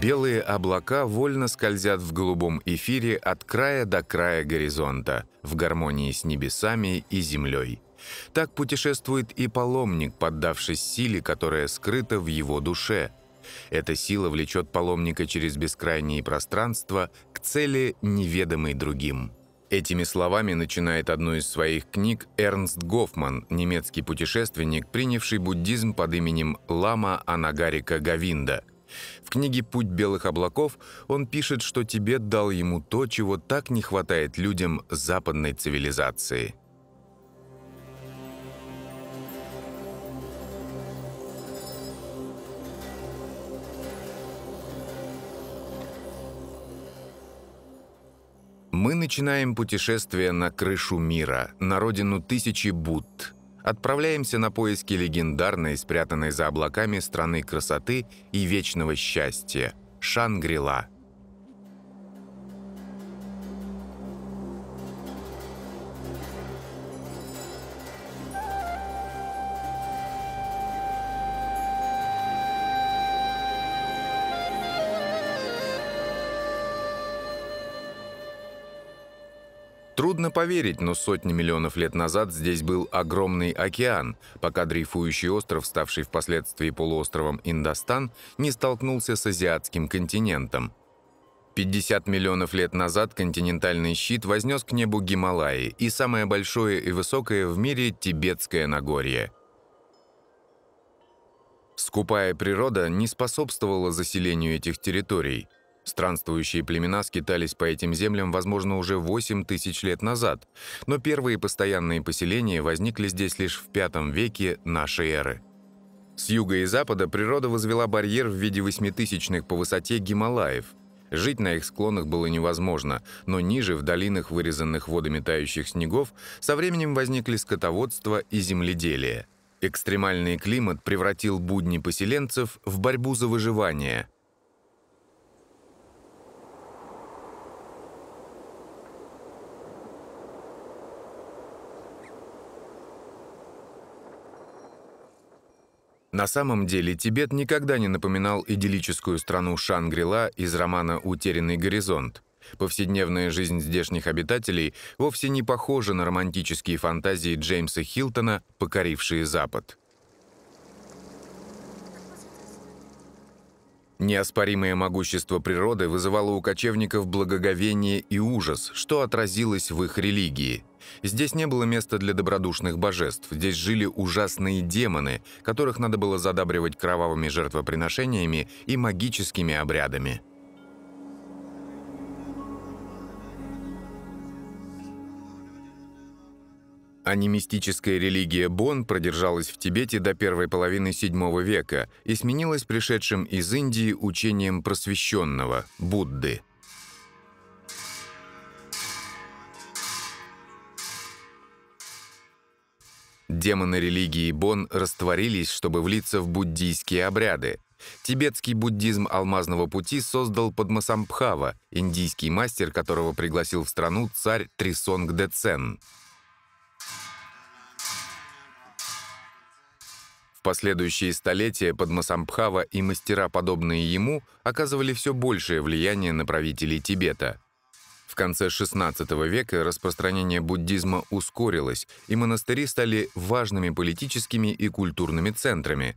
Белые облака вольно скользят в голубом эфире от края до края горизонта, в гармонии с небесами и землей. Так путешествует и паломник, поддавшись силе, которая скрыта в его душе. Эта сила влечет паломника через бескрайние пространства к цели, неведомой другим. Этими словами начинает одну из своих книг Эрнст Гофман, немецкий путешественник, принявший буддизм под именем Лама Анагарика Гавинда – в книге «Путь белых облаков» он пишет, что Тибет дал ему то, чего так не хватает людям западной цивилизации – Мы начинаем путешествие на крышу мира, на родину тысячи Будд, отправляемся на поиски легендарной, спрятанной за облаками страны красоты и вечного счастья – Шангрила – Трудно поверить, но сотни миллионов лет назад здесь был огромный океан, пока дрейфующий остров, ставший впоследствии полуостровом Индостан, не столкнулся с азиатским континентом. 50 миллионов лет назад континентальный щит вознес к небу Гималаи и самое большое и высокое в мире Тибетское Нагорье. Скупая природа не способствовала заселению этих территорий. Странствующие племена скитались по этим землям, возможно, уже 8 тысяч лет назад, но первые постоянные поселения возникли здесь лишь в V веке нашей эры. С юга и запада природа возвела барьер в виде восьмитысячных по высоте Гималаев. Жить на их склонах было невозможно, но ниже, в долинах, вырезанных водометающих снегов, со временем возникли скотоводство и земледелие. Экстремальный климат превратил будни поселенцев в борьбу за выживание – На самом деле Тибет никогда не напоминал идиллическую страну Шангрила из романа «Утерянный горизонт». Повседневная жизнь здешних обитателей вовсе не похожа на романтические фантазии Джеймса Хилтона, покорившие Запад. Неоспоримое могущество природы вызывало у кочевников благоговение и ужас, что отразилось в их религии – Здесь не было места для добродушных божеств, здесь жили ужасные демоны, которых надо было задабривать кровавыми жертвоприношениями и магическими обрядами. Анимистическая религия Бон продержалась в Тибете до первой половины VII века и сменилась пришедшим из Индии учением просвещенного – Будды – Демоны религии Бон растворились, чтобы влиться в буддийские обряды. Тибетский буддизм алмазного пути создал Падмасамбхава, индийский мастер, которого пригласил в страну царь Трисонг Децен. В последующие столетия Падмасамбхава и мастера, подобные ему, оказывали все большее влияние на правителей Тибета – конце XVI века распространение буддизма ускорилось, и монастыри стали важными политическими и культурными центрами.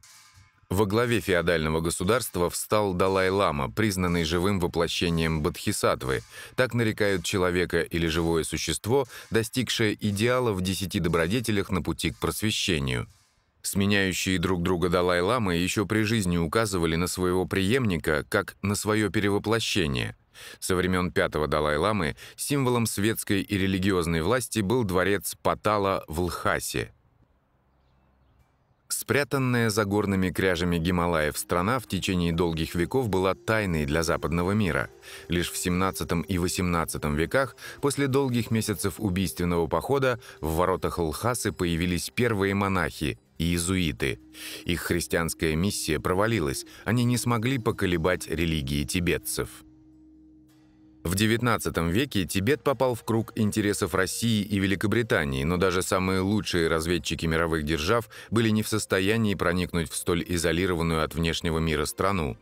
Во главе феодального государства встал Далай-лама, признанный живым воплощением бодхисаттвы. Так нарекают человека или живое существо, достигшее идеала в десяти добродетелях на пути к просвещению – Сменяющие друг друга Далай-ламы еще при жизни указывали на своего преемника как на свое перевоплощение. Со времен пятого Далай-ламы символом светской и религиозной власти был дворец Патала в Лхасе. Спрятанная за горными кряжами Гималаев страна в течение долгих веков была тайной для западного мира. Лишь в 17 и 18 веках, после долгих месяцев убийственного похода, в воротах Лхасы появились первые монахи – иезуиты. Их христианская миссия провалилась, они не смогли поколебать религии тибетцев. В XIX веке Тибет попал в круг интересов России и Великобритании, но даже самые лучшие разведчики мировых держав были не в состоянии проникнуть в столь изолированную от внешнего мира страну.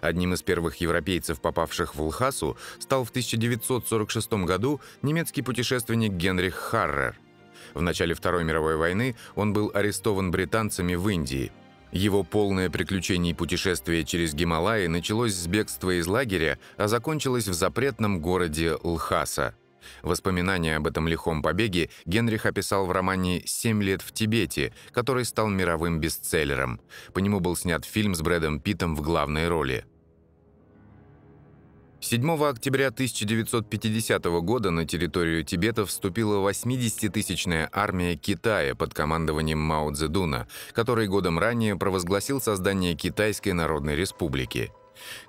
Одним из первых европейцев, попавших в Лхасу, стал в 1946 году немецкий путешественник Генрих Харрер. В начале Второй мировой войны он был арестован британцами в Индии – его полное приключение и путешествие через Гималаи началось с бегства из лагеря, а закончилось в запретном городе Лхаса. Воспоминания об этом лихом побеге Генрих описал в романе «Семь лет в Тибете», который стал мировым бестселлером. По нему был снят фильм с Брэдом Питтом в главной роли. 7 октября 1950 года на территорию Тибета вступила 80-тысячная армия Китая под командованием Мао Цзэдуна, который годом ранее провозгласил создание Китайской Народной Республики.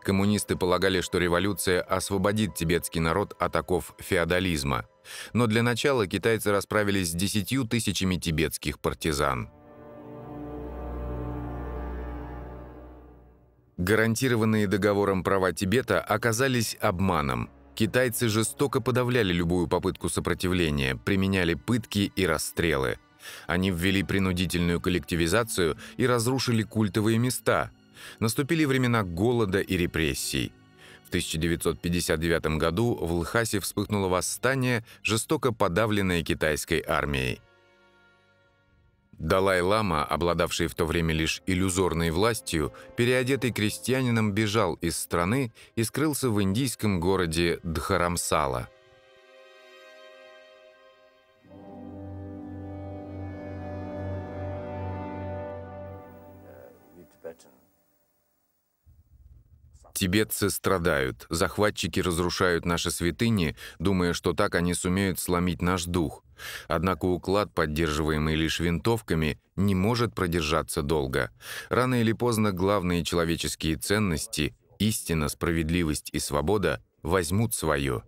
Коммунисты полагали, что революция освободит тибетский народ от оков феодализма. Но для начала китайцы расправились с десятью тысячами тибетских партизан. Гарантированные договором права Тибета оказались обманом. Китайцы жестоко подавляли любую попытку сопротивления, применяли пытки и расстрелы. Они ввели принудительную коллективизацию и разрушили культовые места. Наступили времена голода и репрессий. В 1959 году в Лхасе вспыхнуло восстание, жестоко подавленное китайской армией. Далай-лама, обладавший в то время лишь иллюзорной властью, переодетый крестьянином бежал из страны и скрылся в индийском городе Дхарамсала – Тибетцы страдают, захватчики разрушают наши святыни, думая, что так они сумеют сломить наш дух. Однако уклад, поддерживаемый лишь винтовками, не может продержаться долго. Рано или поздно главные человеческие ценности – истина, справедливость и свобода – возьмут свое.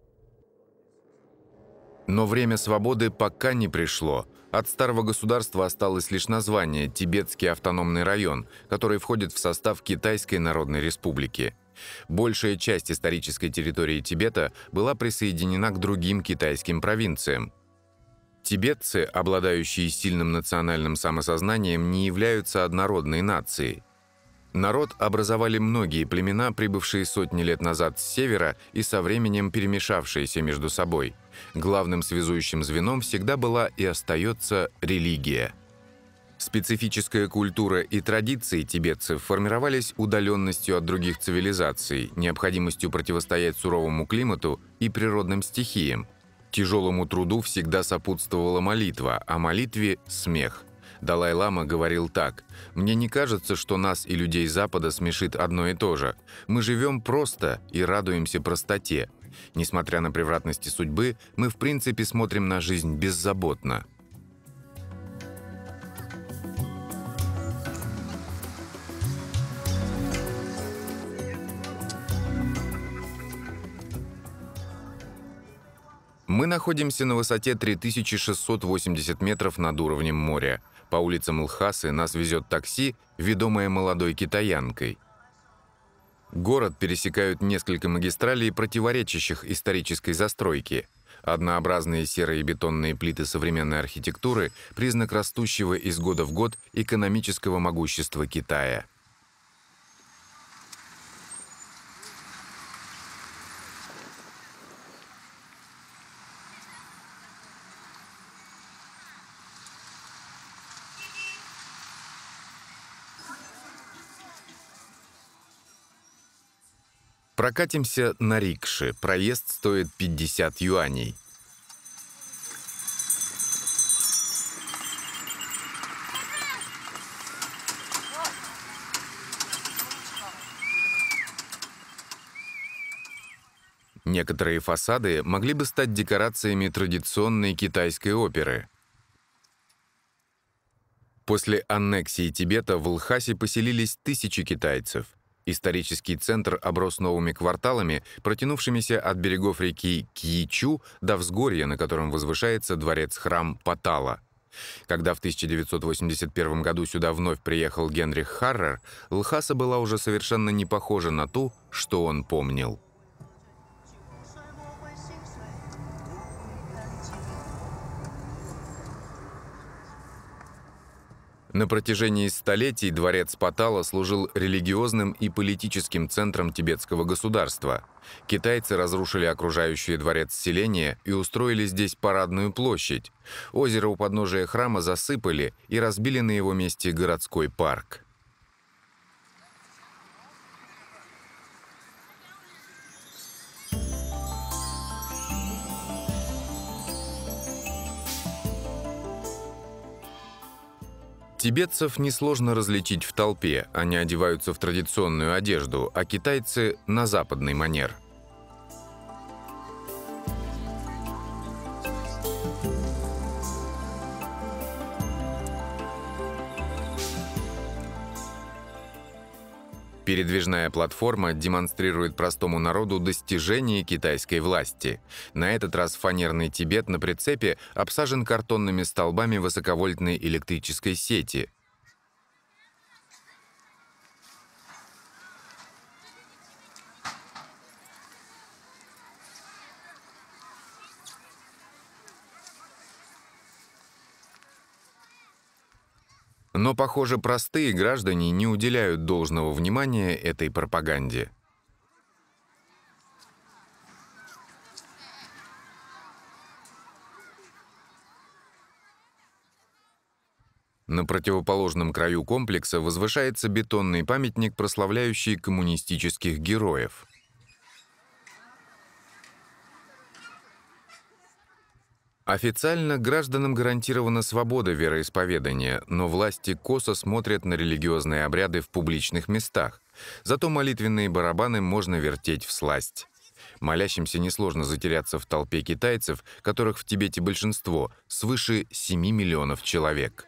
Но время свободы пока не пришло. От старого государства осталось лишь название – Тибетский автономный район, который входит в состав Китайской Народной Республики – Большая часть исторической территории Тибета была присоединена к другим китайским провинциям. Тибетцы, обладающие сильным национальным самосознанием, не являются однородной нацией. Народ образовали многие племена, прибывшие сотни лет назад с севера и со временем перемешавшиеся между собой. Главным связующим звеном всегда была и остается религия – Специфическая культура и традиции тибетцев формировались удаленностью от других цивилизаций, необходимостью противостоять суровому климату и природным стихиям. Тяжелому труду всегда сопутствовала молитва, а молитве – смех. Далай-лама говорил так, «Мне не кажется, что нас и людей Запада смешит одно и то же. Мы живем просто и радуемся простоте. Несмотря на превратности судьбы, мы в принципе смотрим на жизнь беззаботно». Мы находимся на высоте 3680 метров над уровнем моря. По улицам Лхасы нас везет такси, ведомое молодой китаянкой. Город пересекают несколько магистралей, противоречащих исторической застройке. Однообразные серые бетонные плиты современной архитектуры – признак растущего из года в год экономического могущества Китая – Прокатимся на рикше. Проезд стоит 50 юаней. Некоторые фасады могли бы стать декорациями традиционной китайской оперы. После аннексии Тибета в Лхасе поселились тысячи китайцев – Исторический центр оброс новыми кварталами, протянувшимися от берегов реки Кьичу до взгорья, на котором возвышается дворец-храм Патала. Когда в 1981 году сюда вновь приехал Генрих Харрер, Лхаса была уже совершенно не похожа на ту, что он помнил. На протяжении столетий дворец Патала служил религиозным и политическим центром тибетского государства. Китайцы разрушили окружающие дворец селения и устроили здесь парадную площадь. Озеро у подножия храма засыпали и разбили на его месте городской парк. Тибетцев несложно различить в толпе, они одеваются в традиционную одежду, а китайцы – на западный манер. Передвижная платформа демонстрирует простому народу достижения китайской власти. На этот раз фанерный Тибет на прицепе обсажен картонными столбами высоковольтной электрической сети – Но, похоже, простые граждане не уделяют должного внимания этой пропаганде. На противоположном краю комплекса возвышается бетонный памятник, прославляющий коммунистических героев – Официально гражданам гарантирована свобода вероисповедания, но власти косо смотрят на религиозные обряды в публичных местах. Зато молитвенные барабаны можно вертеть в сласть. Молящимся несложно затеряться в толпе китайцев, которых в Тибете большинство – свыше 7 миллионов человек.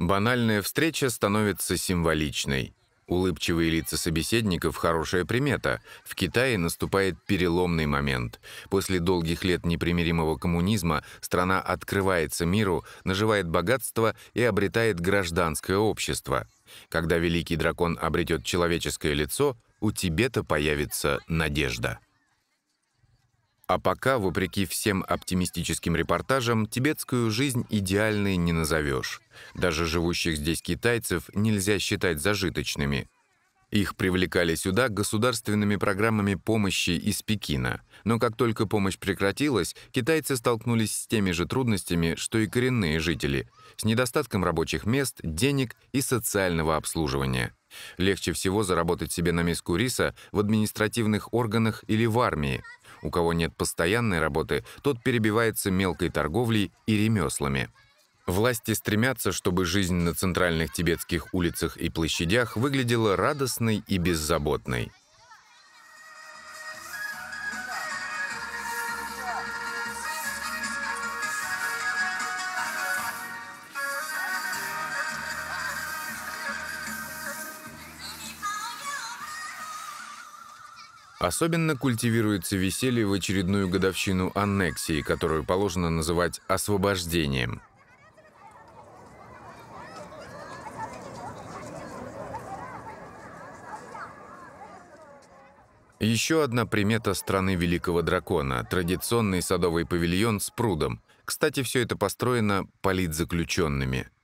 Банальная встреча становится символичной. Улыбчивые лица собеседников – хорошая примета. В Китае наступает переломный момент. После долгих лет непримиримого коммунизма страна открывается миру, наживает богатство и обретает гражданское общество. Когда великий дракон обретет человеческое лицо, у Тибета появится надежда. А пока, вопреки всем оптимистическим репортажам, тибетскую жизнь идеальной не назовешь. Даже живущих здесь китайцев нельзя считать зажиточными. Их привлекали сюда государственными программами помощи из Пекина. Но как только помощь прекратилась, китайцы столкнулись с теми же трудностями, что и коренные жители, с недостатком рабочих мест, денег и социального обслуживания. Легче всего заработать себе на миску риса в административных органах или в армии – у кого нет постоянной работы, тот перебивается мелкой торговлей и ремеслами. Власти стремятся, чтобы жизнь на центральных тибетских улицах и площадях выглядела радостной и беззаботной. Особенно культивируется веселье в очередную годовщину аннексии, которую положено называть освобождением. Еще одна примета страны Великого Дракона – традиционный садовый павильон с прудом. Кстати, все это построено политзаключенными –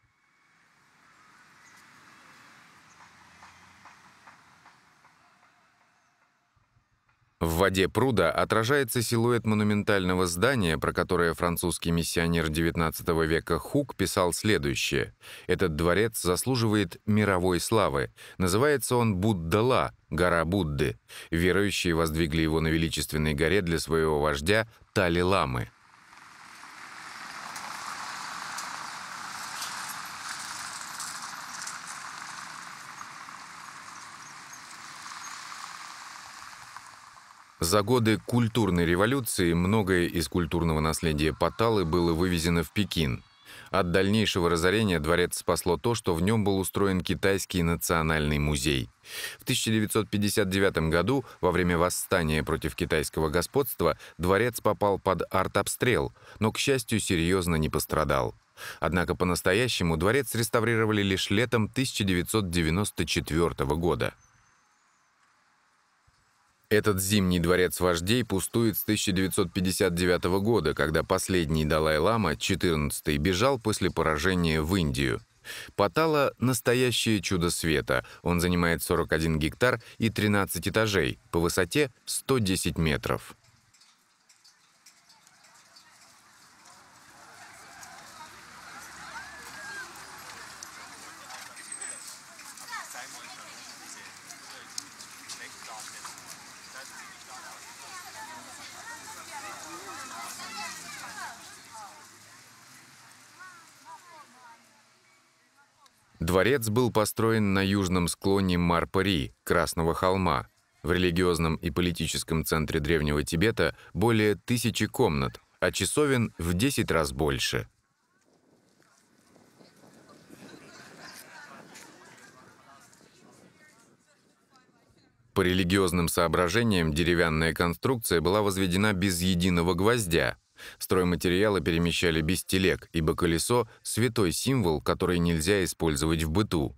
В воде пруда отражается силуэт монументального здания, про которое французский миссионер XIX века Хук писал следующее. «Этот дворец заслуживает мировой славы. Называется он Буддала, гора Будды. Верующие воздвигли его на величественной горе для своего вождя Тали-Ламы». За годы культурной революции многое из культурного наследия Паталы было вывезено в Пекин. От дальнейшего разорения дворец спасло то, что в нем был устроен Китайский национальный музей. В 1959 году, во время восстания против китайского господства, дворец попал под артобстрел, но, к счастью, серьезно не пострадал. Однако по-настоящему дворец реставрировали лишь летом 1994 года. Этот зимний дворец вождей пустует с 1959 года, когда последний Далай-лама, 14-й, бежал после поражения в Индию. Патала – настоящее чудо света. Он занимает 41 гектар и 13 этажей, по высоте 110 метров. Дворец был построен на южном склоне Марпари, Красного холма. В религиозном и политическом центре Древнего Тибета более тысячи комнат, а часовен в 10 раз больше. По религиозным соображениям деревянная конструкция была возведена без единого гвоздя, Стройматериалы перемещали без телег, ибо колесо – святой символ, который нельзя использовать в быту.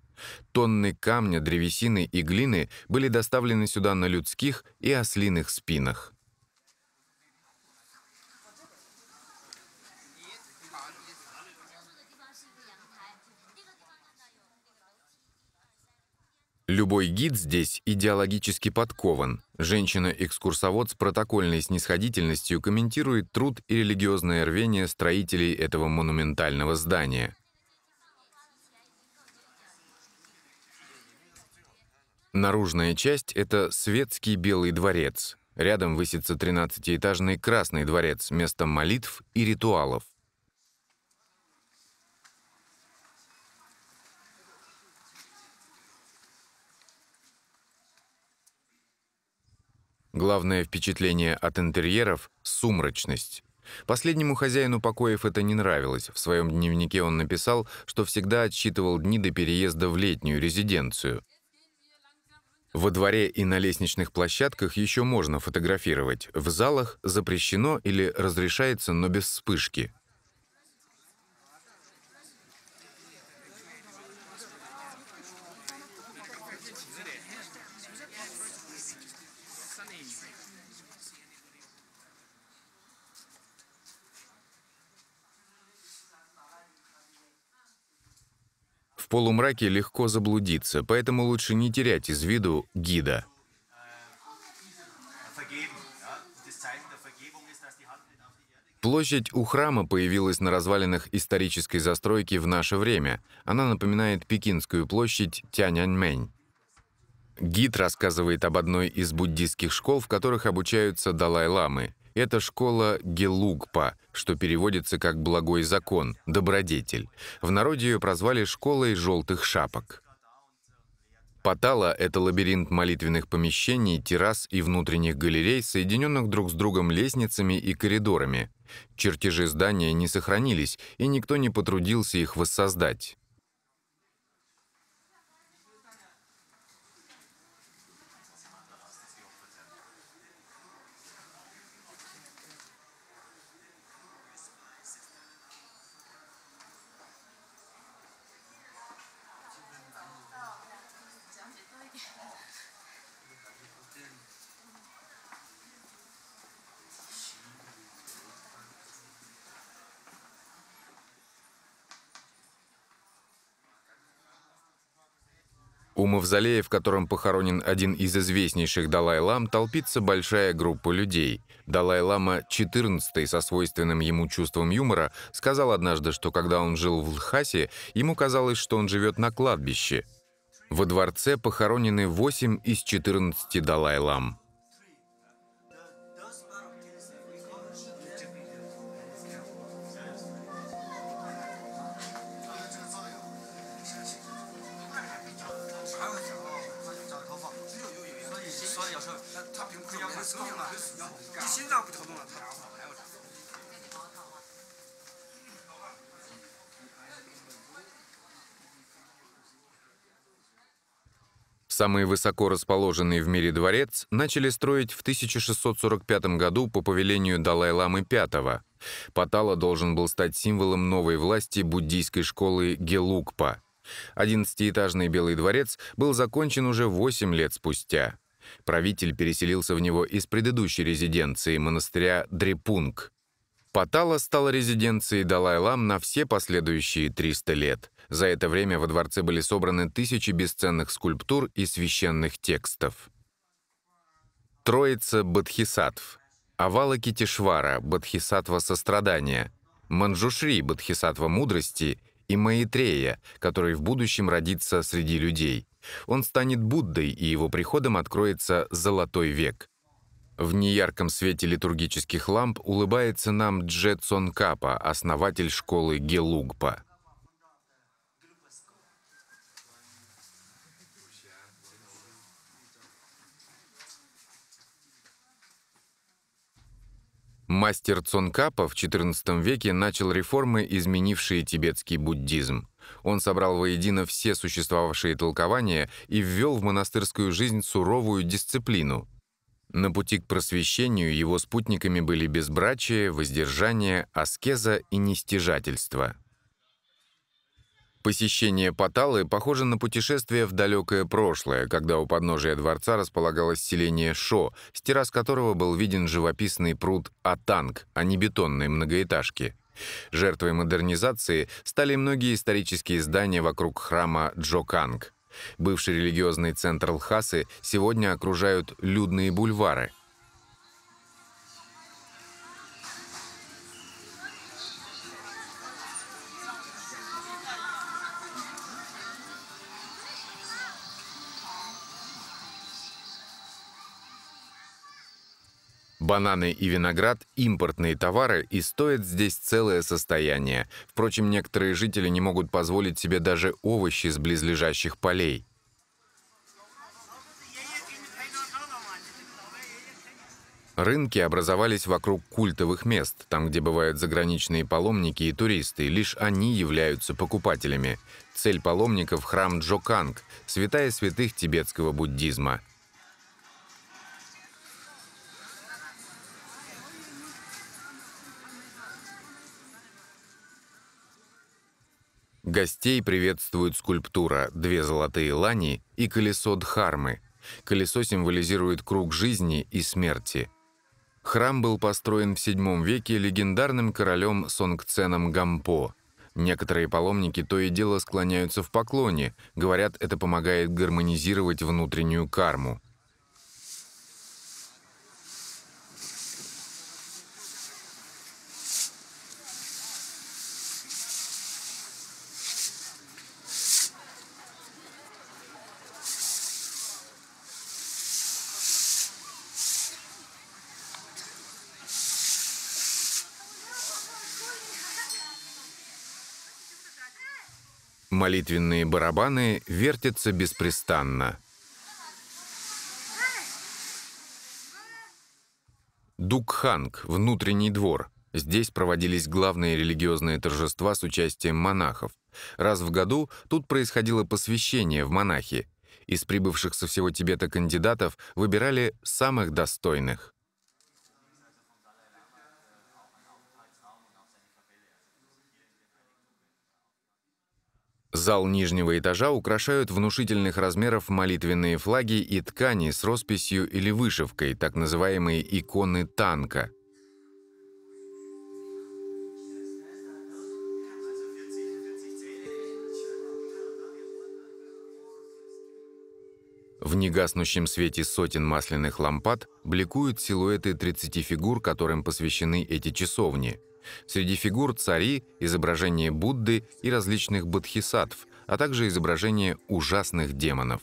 Тонны камня, древесины и глины были доставлены сюда на людских и ослиных спинах. Любой гид здесь идеологически подкован. Женщина-экскурсовод с протокольной снисходительностью комментирует труд и религиозное рвение строителей этого монументального здания. Наружная часть — это светский Белый дворец. Рядом высится 13-этажный Красный дворец, место молитв и ритуалов. Главное впечатление от интерьеров – сумрачность. Последнему хозяину покоев это не нравилось. В своем дневнике он написал, что всегда отсчитывал дни до переезда в летнюю резиденцию. Во дворе и на лестничных площадках еще можно фотографировать. В залах запрещено или разрешается, но без вспышки. полумраке легко заблудиться, поэтому лучше не терять из виду гида. Площадь у храма появилась на развалинах исторической застройки в наше время. Она напоминает Пекинскую площадь Тяньаньмэнь. Гид рассказывает об одной из буддийских школ, в которых обучаются Далай-ламы. Это школа Гелугпа, что переводится как «благой закон», «добродетель». В народе ее прозвали «школой желтых шапок». Патала — это лабиринт молитвенных помещений, террас и внутренних галерей, соединенных друг с другом лестницами и коридорами. Чертежи здания не сохранились, и никто не потрудился их воссоздать. У мавзолея, в котором похоронен один из известнейших Далай-лам, толпится большая группа людей. Далай-лама XIV со свойственным ему чувством юмора сказал однажды, что когда он жил в Лхасе, ему казалось, что он живет на кладбище. Во дворце похоронены 8 из 14 Далай-лам. Самый высоко расположенный в мире дворец начали строить в 1645 году по повелению Далай-ламы V. Патала должен был стать символом новой власти буддийской школы Гелукпа. Одиннадцатиэтажный Белый дворец был закончен уже 8 лет спустя. Правитель переселился в него из предыдущей резиденции монастыря Дрипунг. Патала стала резиденцией Далай-лам на все последующие 300 лет – за это время во дворце были собраны тысячи бесценных скульптур и священных текстов. Троица Бодхисаттв, Авала Китишвара, Бодхисаттва Сострадания, Манджушри, Бодхисаттва Мудрости и Маитрея, который в будущем родится среди людей. Он станет Буддой, и его приходом откроется Золотой век. В неярком свете литургических ламп улыбается нам Дже Капа, основатель школы Гелугпа. Мастер Цонкапа в XIV веке начал реформы, изменившие тибетский буддизм. Он собрал воедино все существовавшие толкования и ввел в монастырскую жизнь суровую дисциплину. На пути к просвещению его спутниками были безбрачие, воздержание, аскеза и нестяжательство. Посещение Паталы похоже на путешествие в далекое прошлое, когда у подножия дворца располагалось селение Шо, с террас которого был виден живописный пруд Атанг, а не бетонные многоэтажки. Жертвой модернизации стали многие исторические здания вокруг храма Джоканг. Бывший религиозный центр Лхасы сегодня окружают людные бульвары – Бананы и виноград – импортные товары и стоят здесь целое состояние. Впрочем, некоторые жители не могут позволить себе даже овощи с близлежащих полей. Рынки образовались вокруг культовых мест, там, где бывают заграничные паломники и туристы, лишь они являются покупателями. Цель паломников – храм Джоканг, святая святых тибетского буддизма – Гостей приветствует скульптура «Две золотые лани» и колесо Дхармы. Колесо символизирует круг жизни и смерти. Храм был построен в VII веке легендарным королем Сонгценом Гампо. Некоторые паломники то и дело склоняются в поклоне, говорят, это помогает гармонизировать внутреннюю карму. Молитвенные барабаны вертятся беспрестанно. Дукханг – внутренний двор. Здесь проводились главные религиозные торжества с участием монахов. Раз в году тут происходило посвящение в монахи. Из прибывших со всего Тибета кандидатов выбирали самых достойных. Зал нижнего этажа украшают внушительных размеров молитвенные флаги и ткани с росписью или вышивкой, так называемые иконы танка. В негаснущем свете сотен масляных лампад бликуют силуэты 30 фигур, которым посвящены эти часовни – Среди фигур цари, изображения Будды и различных бодхисаттв, а также изображения ужасных демонов.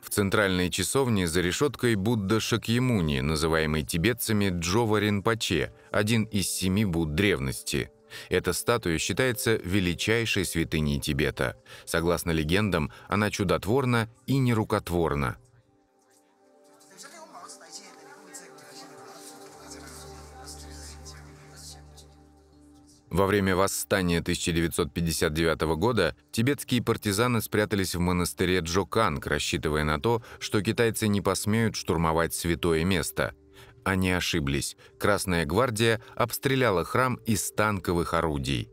В центральной часовне за решеткой Будда Шакьямуни, называемый тибетцами Джова Ринпоче, один из семи Будд древности – эта статуя считается величайшей святыней Тибета. Согласно легендам, она чудотворна и нерукотворна. Во время восстания 1959 года тибетские партизаны спрятались в монастыре Джоканг, рассчитывая на то, что китайцы не посмеют штурмовать святое место. Они ошиблись. Красная гвардия обстреляла храм из танковых орудий.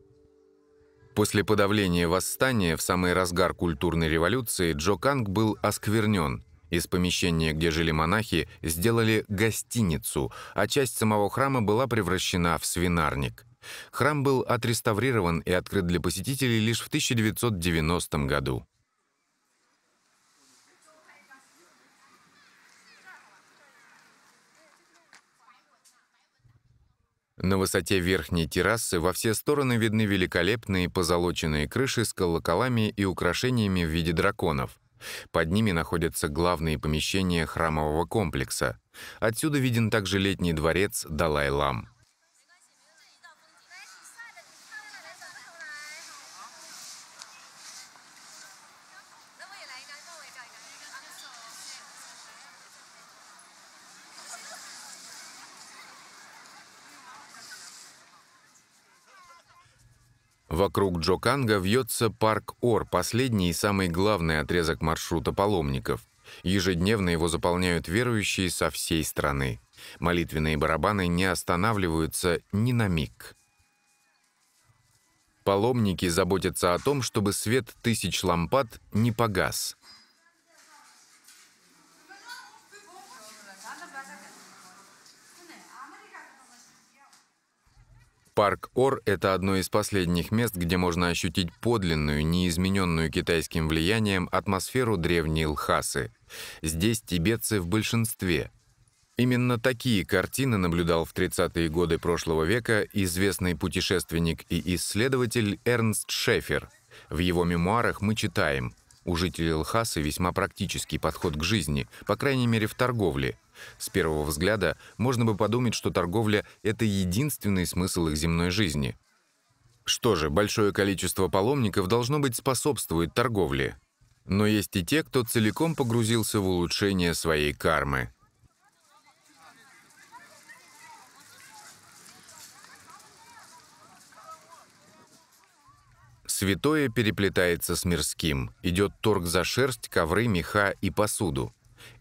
После подавления восстания в самый разгар культурной революции Джоканг был осквернен. Из помещения, где жили монахи, сделали гостиницу, а часть самого храма была превращена в свинарник. Храм был отреставрирован и открыт для посетителей лишь в 1990 году. На высоте верхней террасы во все стороны видны великолепные позолоченные крыши с колоколами и украшениями в виде драконов. Под ними находятся главные помещения храмового комплекса. Отсюда виден также летний дворец Далай-Лам. Вокруг Джоканга вьется парк Ор, последний и самый главный отрезок маршрута паломников. Ежедневно его заполняют верующие со всей страны. Молитвенные барабаны не останавливаются ни на миг. Паломники заботятся о том, чтобы свет тысяч лампад не погас – Парк Ор – это одно из последних мест, где можно ощутить подлинную, неизмененную китайским влиянием атмосферу древней Лхасы. Здесь тибетцы в большинстве. Именно такие картины наблюдал в 30-е годы прошлого века известный путешественник и исследователь Эрнст Шефер. В его мемуарах мы читаем – у жителей Лхасы весьма практический подход к жизни, по крайней мере в торговле. С первого взгляда можно бы подумать, что торговля – это единственный смысл их земной жизни. Что же, большое количество паломников должно быть способствует торговле. Но есть и те, кто целиком погрузился в улучшение своей кармы – Святое переплетается с мирским, идет торг за шерсть, ковры, меха и посуду.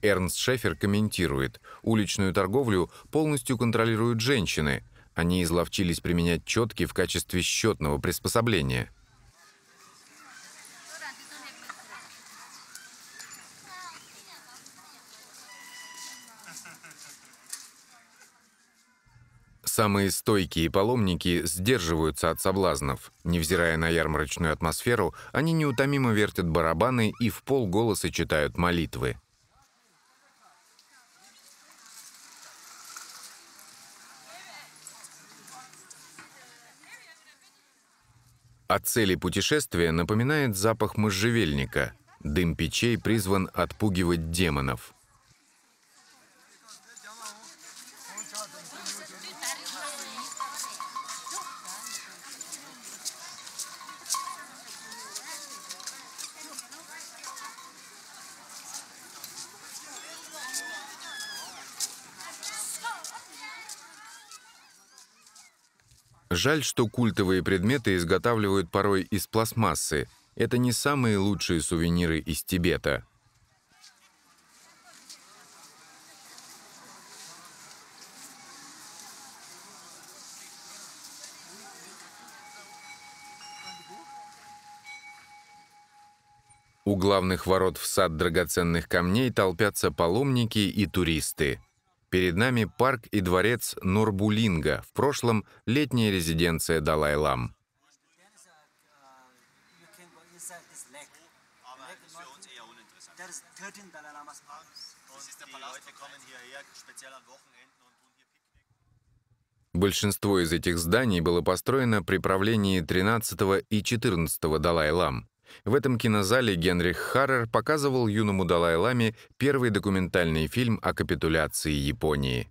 Эрнст Шефер комментирует, уличную торговлю полностью контролируют женщины. Они изловчились применять четки в качестве счетного приспособления. самые стойкие паломники сдерживаются от соблазнов. Невзирая на ярмарочную атмосферу, они неутомимо вертят барабаны и в полголоса читают молитвы. О цели путешествия напоминает запах можжевельника. Дым печей призван отпугивать демонов. Жаль, что культовые предметы изготавливают порой из пластмассы. Это не самые лучшие сувениры из Тибета. У главных ворот в сад драгоценных камней толпятся паломники и туристы – Перед нами парк и дворец Нурбулинга, в прошлом летняя резиденция Далай-Лам. Большинство из этих зданий было построено при правлении 13 и 14 Далай-Лам. В этом кинозале Генрих Харрер показывал юному Далай-Ламе первый документальный фильм о капитуляции Японии.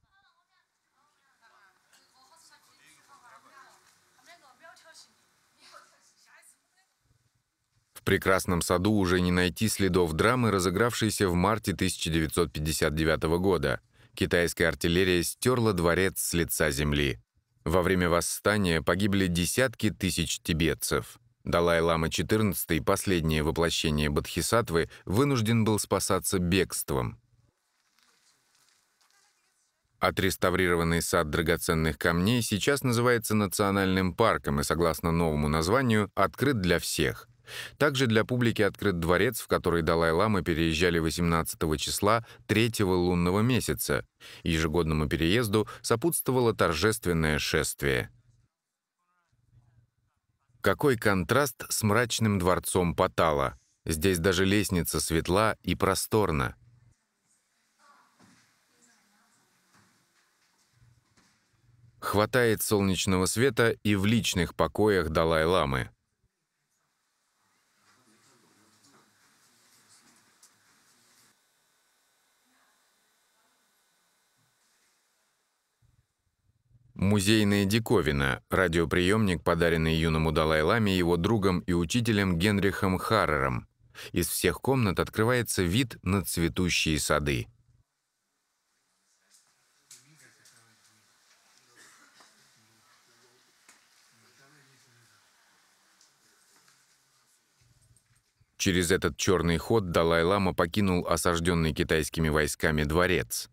В прекрасном саду уже не найти следов драмы, разыгравшейся в марте 1959 года. Китайская артиллерия стерла дворец с лица земли. Во время восстания погибли десятки тысяч тибетцев. Далай-лама XIV, последнее воплощение Бодхисаттвы, вынужден был спасаться бегством. Отреставрированный сад драгоценных камней сейчас называется национальным парком и, согласно новому названию, открыт для всех. Также для публики открыт дворец, в который Далай-ламы переезжали 18 числа 3 лунного месяца. Ежегодному переезду сопутствовало торжественное шествие – какой контраст с мрачным дворцом Патала. Здесь даже лестница светла и просторна. Хватает солнечного света и в личных покоях Далай-ламы. Музейная диковина – радиоприемник, подаренный юному Далай-Ламе его другом и учителем Генрихом Харрером. Из всех комнат открывается вид на цветущие сады. Через этот черный ход Далай-Лама покинул осажденный китайскими войсками дворец –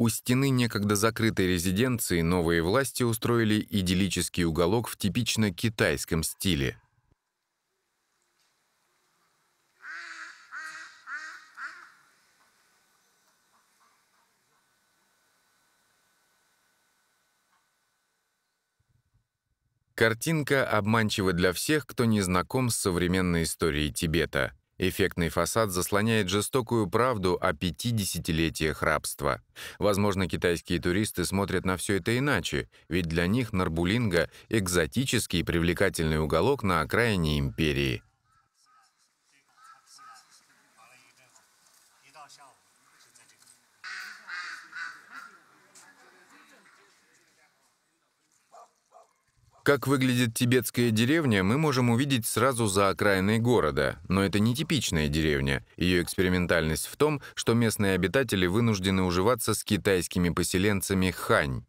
У стены некогда закрытой резиденции новые власти устроили идиллический уголок в типично китайском стиле. Картинка обманчива для всех, кто не знаком с современной историей Тибета – Эффектный фасад заслоняет жестокую правду о 50-летиях рабства. Возможно, китайские туристы смотрят на все это иначе, ведь для них Нарбулинга — экзотический и привлекательный уголок на окраине империи — Как выглядит тибетская деревня, мы можем увидеть сразу за окраиной города, но это не типичная деревня. Ее экспериментальность в том, что местные обитатели вынуждены уживаться с китайскими поселенцами хань.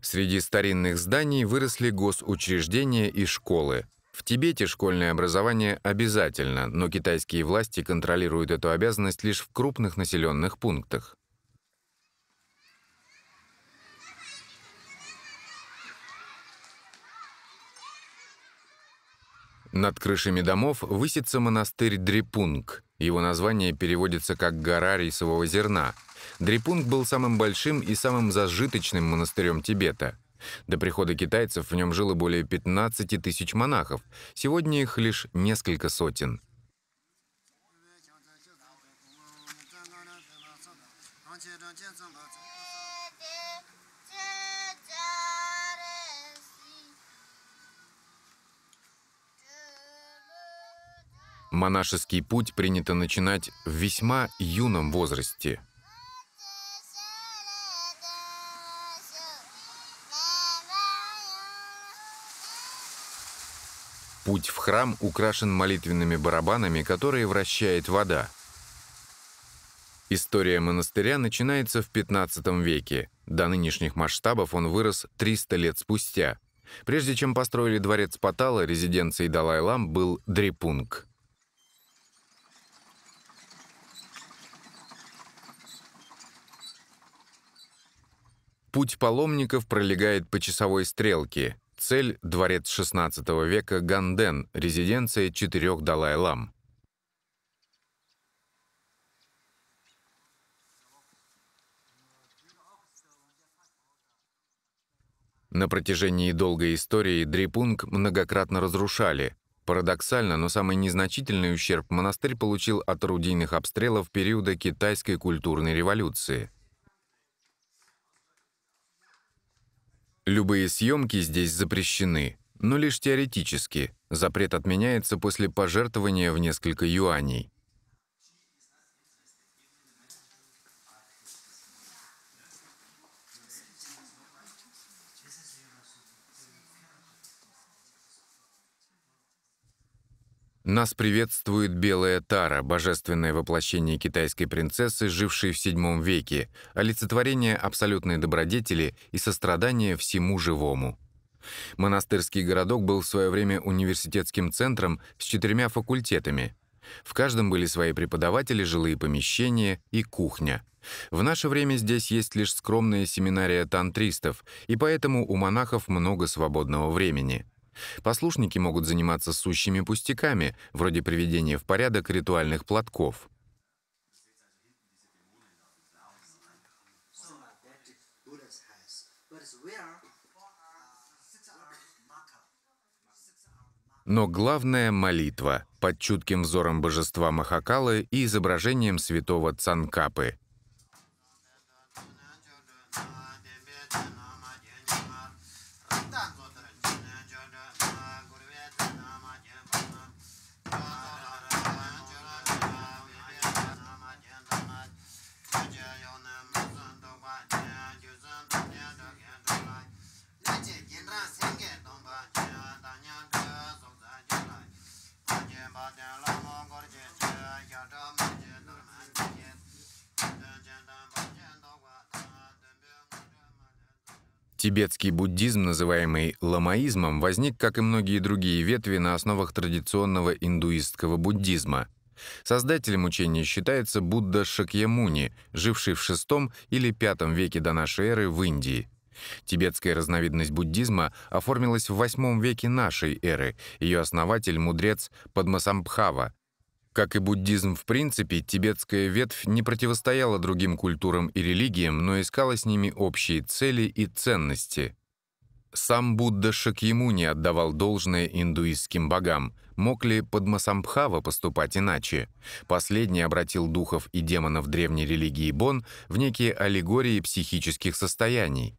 Среди старинных зданий выросли госучреждения и школы. В Тибете школьное образование обязательно, но китайские власти контролируют эту обязанность лишь в крупных населенных пунктах. Над крышами домов высится монастырь Дрипунг. Его название переводится как «гора рисового зерна». Дрипунг был самым большим и самым зажиточным монастырем Тибета. До прихода китайцев в нем жило более 15 тысяч монахов, сегодня их лишь несколько сотен. Монашеский путь принято начинать в весьма юном возрасте – Путь в храм украшен молитвенными барабанами, которые вращает вода. История монастыря начинается в 15 веке. До нынешних масштабов он вырос 300 лет спустя. Прежде чем построили дворец Патала, резиденцией Далай-Лам был Дрипунг. Путь паломников пролегает по часовой стрелке. Цель – дворец XVI века Ганден, резиденция четырех Далай-Лам. На протяжении долгой истории Дрипунг многократно разрушали. Парадоксально, но самый незначительный ущерб монастырь получил от орудийных обстрелов периода китайской культурной революции – Любые съемки здесь запрещены, но лишь теоретически. Запрет отменяется после пожертвования в несколько юаней. Нас приветствует белая тара, божественное воплощение китайской принцессы, жившей в VII веке, олицетворение абсолютной добродетели и сострадание всему живому. Монастырский городок был в свое время университетским центром с четырьмя факультетами. В каждом были свои преподаватели, жилые помещения и кухня. В наше время здесь есть лишь скромная семинария тантристов, и поэтому у монахов много свободного времени – Послушники могут заниматься сущими пустяками, вроде приведения в порядок ритуальных платков. Но главное — молитва, под чутким взором божества Махакалы и изображением святого Цанкапы — Тибетский буддизм, называемый ламаизмом, возник, как и многие другие ветви, на основах традиционного индуистского буддизма. Создателем учения считается Будда Шакьямуни, живший в VI или V веке до нашей эры в Индии. Тибетская разновидность буддизма оформилась в VIII веке нашей эры. Ее основатель – мудрец Падмасамбхава, как и буддизм в принципе, тибетская ветвь не противостояла другим культурам и религиям, но искала с ними общие цели и ценности. Сам Будда Шакьямуни отдавал должное индуистским богам. Мог ли Падмасамбхава поступать иначе? Последний обратил духов и демонов древней религии Бон в некие аллегории психических состояний.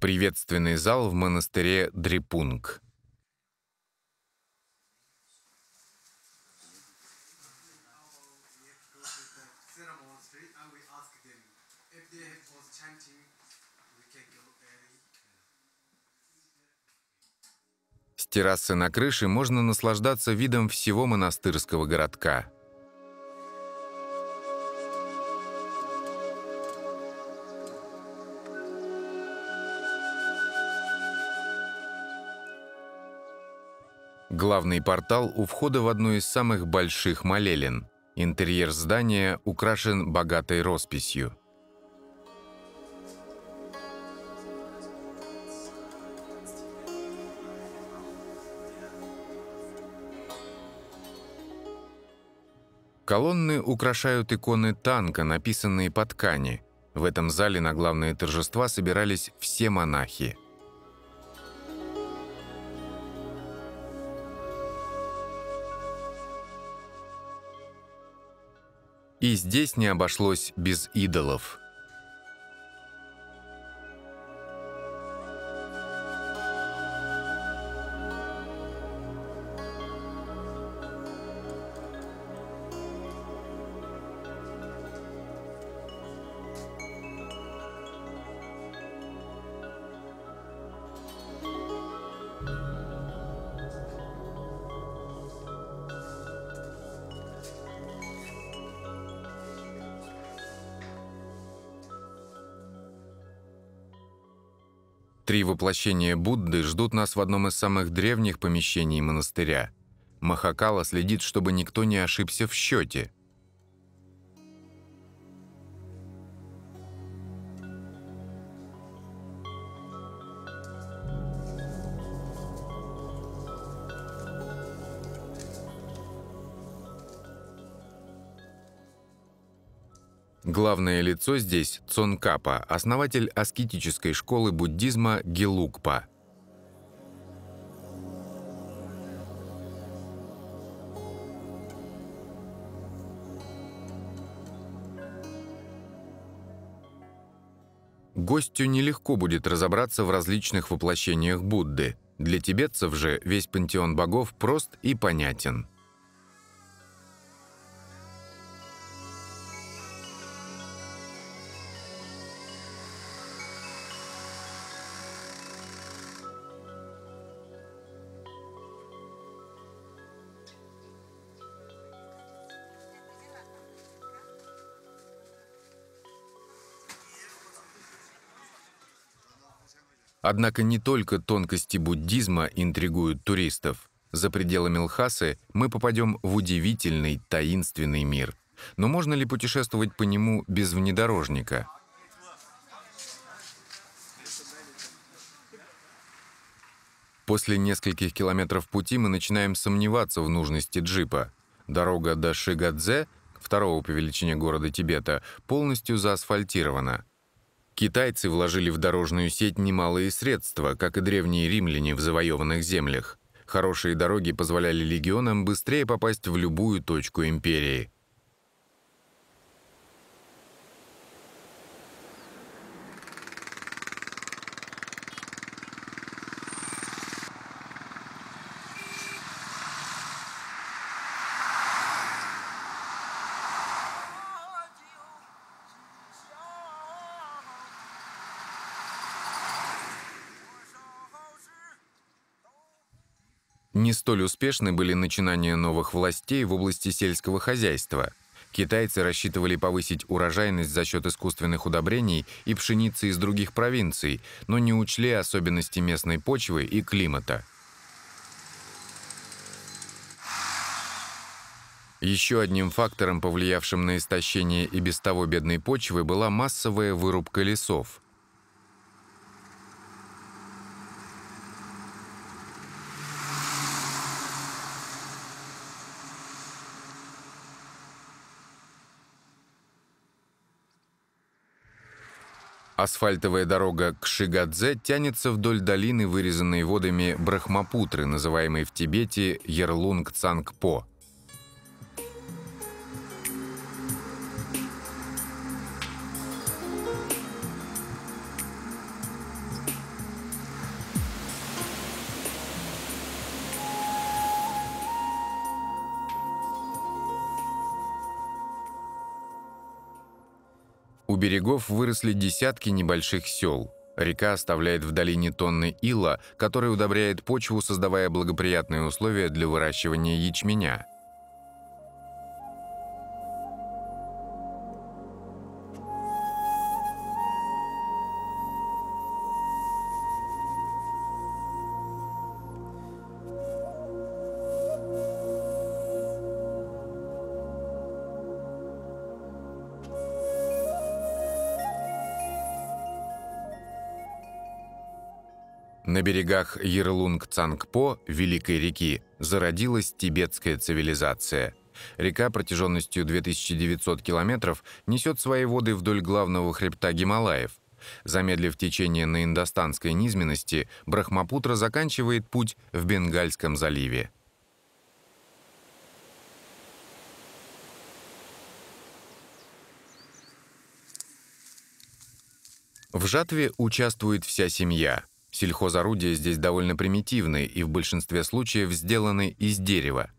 Приветственный зал в монастыре Дрипунг. С террасы на крыше можно наслаждаться видом всего монастырского городка – Главный портал у входа в одну из самых больших молелен. Интерьер здания украшен богатой росписью. Колонны украшают иконы танка, написанные по ткани. В этом зале на главные торжества собирались все монахи – И здесь не обошлось без идолов. воплощение Будды ждут нас в одном из самых древних помещений монастыря. Махакала следит, чтобы никто не ошибся в счете – Главное лицо здесь – Цонкапа, основатель аскетической школы буддизма Гелукпа. Гостю нелегко будет разобраться в различных воплощениях Будды. Для тибетцев же весь пантеон богов прост и понятен – Однако не только тонкости буддизма интригуют туристов. За пределами Лхасы мы попадем в удивительный таинственный мир. Но можно ли путешествовать по нему без внедорожника? После нескольких километров пути мы начинаем сомневаться в нужности джипа. Дорога до Шигадзе, второго по величине города Тибета, полностью заасфальтирована – Китайцы вложили в дорожную сеть немалые средства, как и древние римляне в завоеванных землях. Хорошие дороги позволяли легионам быстрее попасть в любую точку империи. столь успешны были начинания новых властей в области сельского хозяйства. Китайцы рассчитывали повысить урожайность за счет искусственных удобрений и пшеницы из других провинций, но не учли особенности местной почвы и климата. Еще одним фактором, повлиявшим на истощение и без того бедной почвы, была массовая вырубка лесов – Асфальтовая дорога к Шигадзе тянется вдоль долины, вырезанной водами Брахмапутры, называемой в Тибете Ярлунг-Цангпо. берегов выросли десятки небольших сел. Река оставляет в долине тонны ила, который удобряет почву, создавая благоприятные условия для выращивания ячменя. На берегах Ярлунг-Цангпо, Великой реки, зародилась тибетская цивилизация. Река протяженностью 2900 километров несет свои воды вдоль главного хребта Гималаев. Замедлив течение на индостанской низменности, Брахмапутра заканчивает путь в Бенгальском заливе. В жатве участвует вся семья – Сельхозорудия здесь довольно примитивные и в большинстве случаев сделаны из дерева.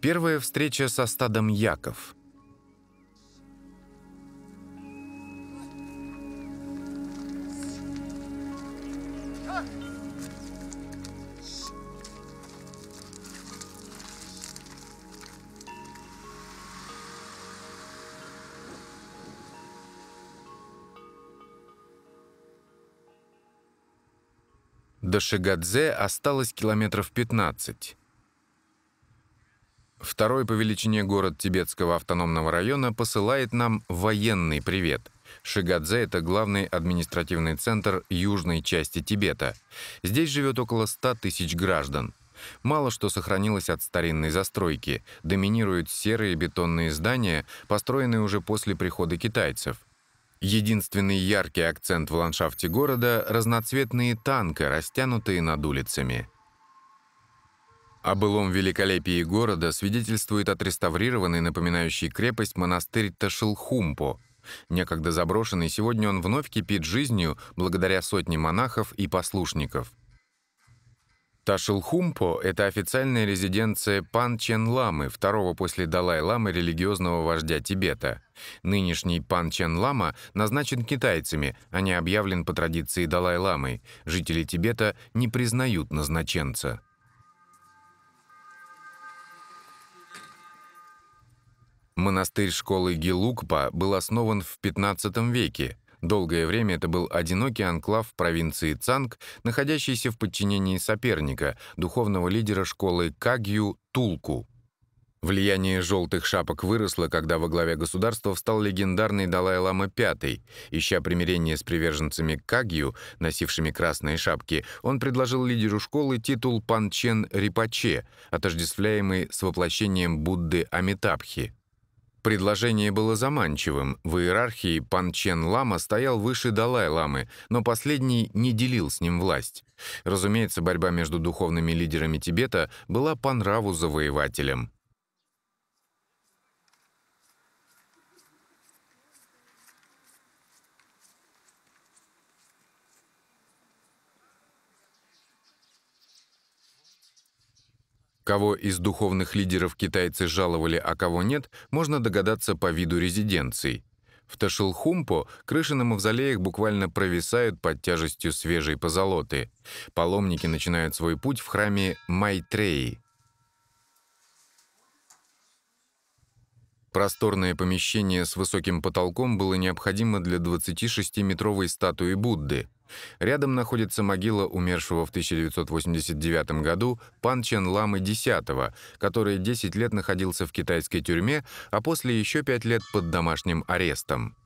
Первая встреча со стадом яков – До Шигадзе осталось километров 15. Второй по величине город Тибетского автономного района посылает нам военный привет. Шигадзе – это главный административный центр южной части Тибета. Здесь живет около 100 тысяч граждан. Мало что сохранилось от старинной застройки. Доминируют серые бетонные здания, построенные уже после прихода китайцев – Единственный яркий акцент в ландшафте города – разноцветные танки, растянутые над улицами. О былом великолепии города свидетельствует отреставрированный, напоминающий крепость, монастырь Ташилхумпо. Некогда заброшенный, сегодня он вновь кипит жизнью благодаря сотне монахов и послушников – Ташилхумпо – это официальная резиденция Панчен-ламы, второго после Далай-ламы религиозного вождя Тибета. Нынешний Панчен-лама назначен китайцами, а не объявлен по традиции Далай-ламы. Жители Тибета не признают назначенца. Монастырь школы Гилукпа был основан в 15 веке – Долгое время это был одинокий анклав провинции Цанг, находящийся в подчинении соперника, духовного лидера школы Кагью Тулку. Влияние «желтых шапок» выросло, когда во главе государства встал легендарный Далай-Лама V. Ища примирение с приверженцами Кагью, носившими красные шапки, он предложил лидеру школы титул Панчен Рипаче, отождествляемый с воплощением Будды Амитабхи. Предложение было заманчивым. В иерархии Панчен Лама стоял выше Далай-Ламы, но последний не делил с ним власть. Разумеется, борьба между духовными лидерами Тибета была по нраву завоевателем. Кого из духовных лидеров китайцы жаловали, а кого нет, можно догадаться по виду резиденций. В Ташилхумпо крыши на мавзолеях буквально провисают под тяжестью свежей позолоты. Паломники начинают свой путь в храме Майтреи. Просторное помещение с высоким потолком было необходимо для 26-метровой статуи Будды – Рядом находится могила умершего в 1989 году Пан Чен Ламы X, который 10 лет находился в китайской тюрьме, а после еще 5 лет под домашним арестом.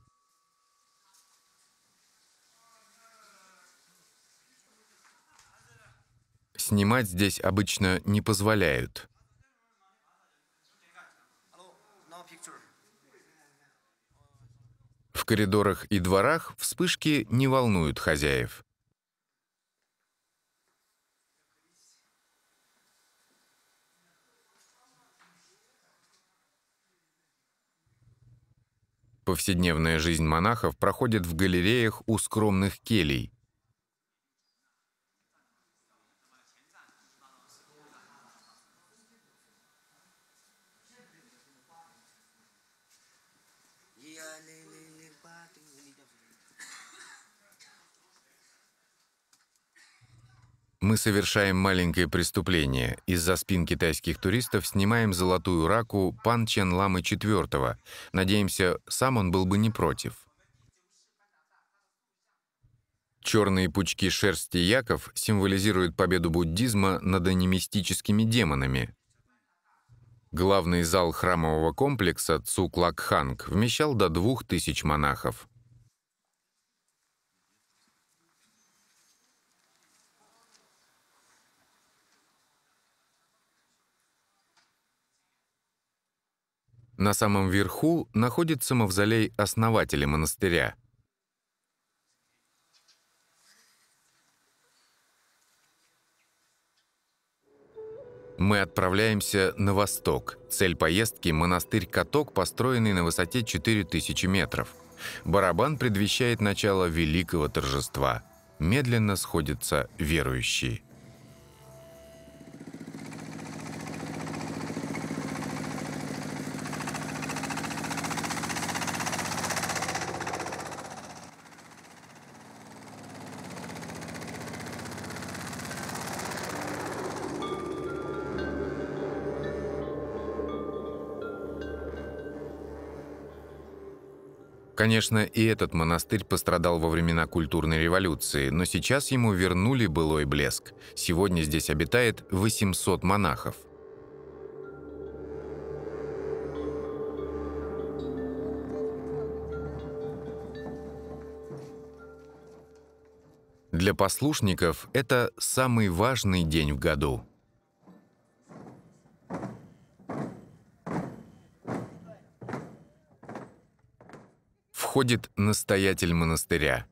Снимать здесь обычно не позволяют. В коридорах и дворах вспышки не волнуют хозяев. Повседневная жизнь монахов проходит в галереях у скромных келий. Мы совершаем маленькое преступление. Из-за спин китайских туристов снимаем золотую раку Пан Чен Ламы IV. Надеемся, сам он был бы не против. Черные пучки шерсти яков символизируют победу буддизма над анимистическими демонами. Главный зал храмового комплекса Цук Лакханг вмещал до двух тысяч монахов. На самом верху находится мавзолей основателя монастыря. Мы отправляемся на восток. Цель поездки – монастырь Каток, построенный на высоте 4000 метров. Барабан предвещает начало великого торжества. Медленно сходятся верующие. Конечно, и этот монастырь пострадал во времена культурной революции, но сейчас ему вернули былой блеск. Сегодня здесь обитает 800 монахов. Для послушников это самый важный день в году – входит настоятель монастыря.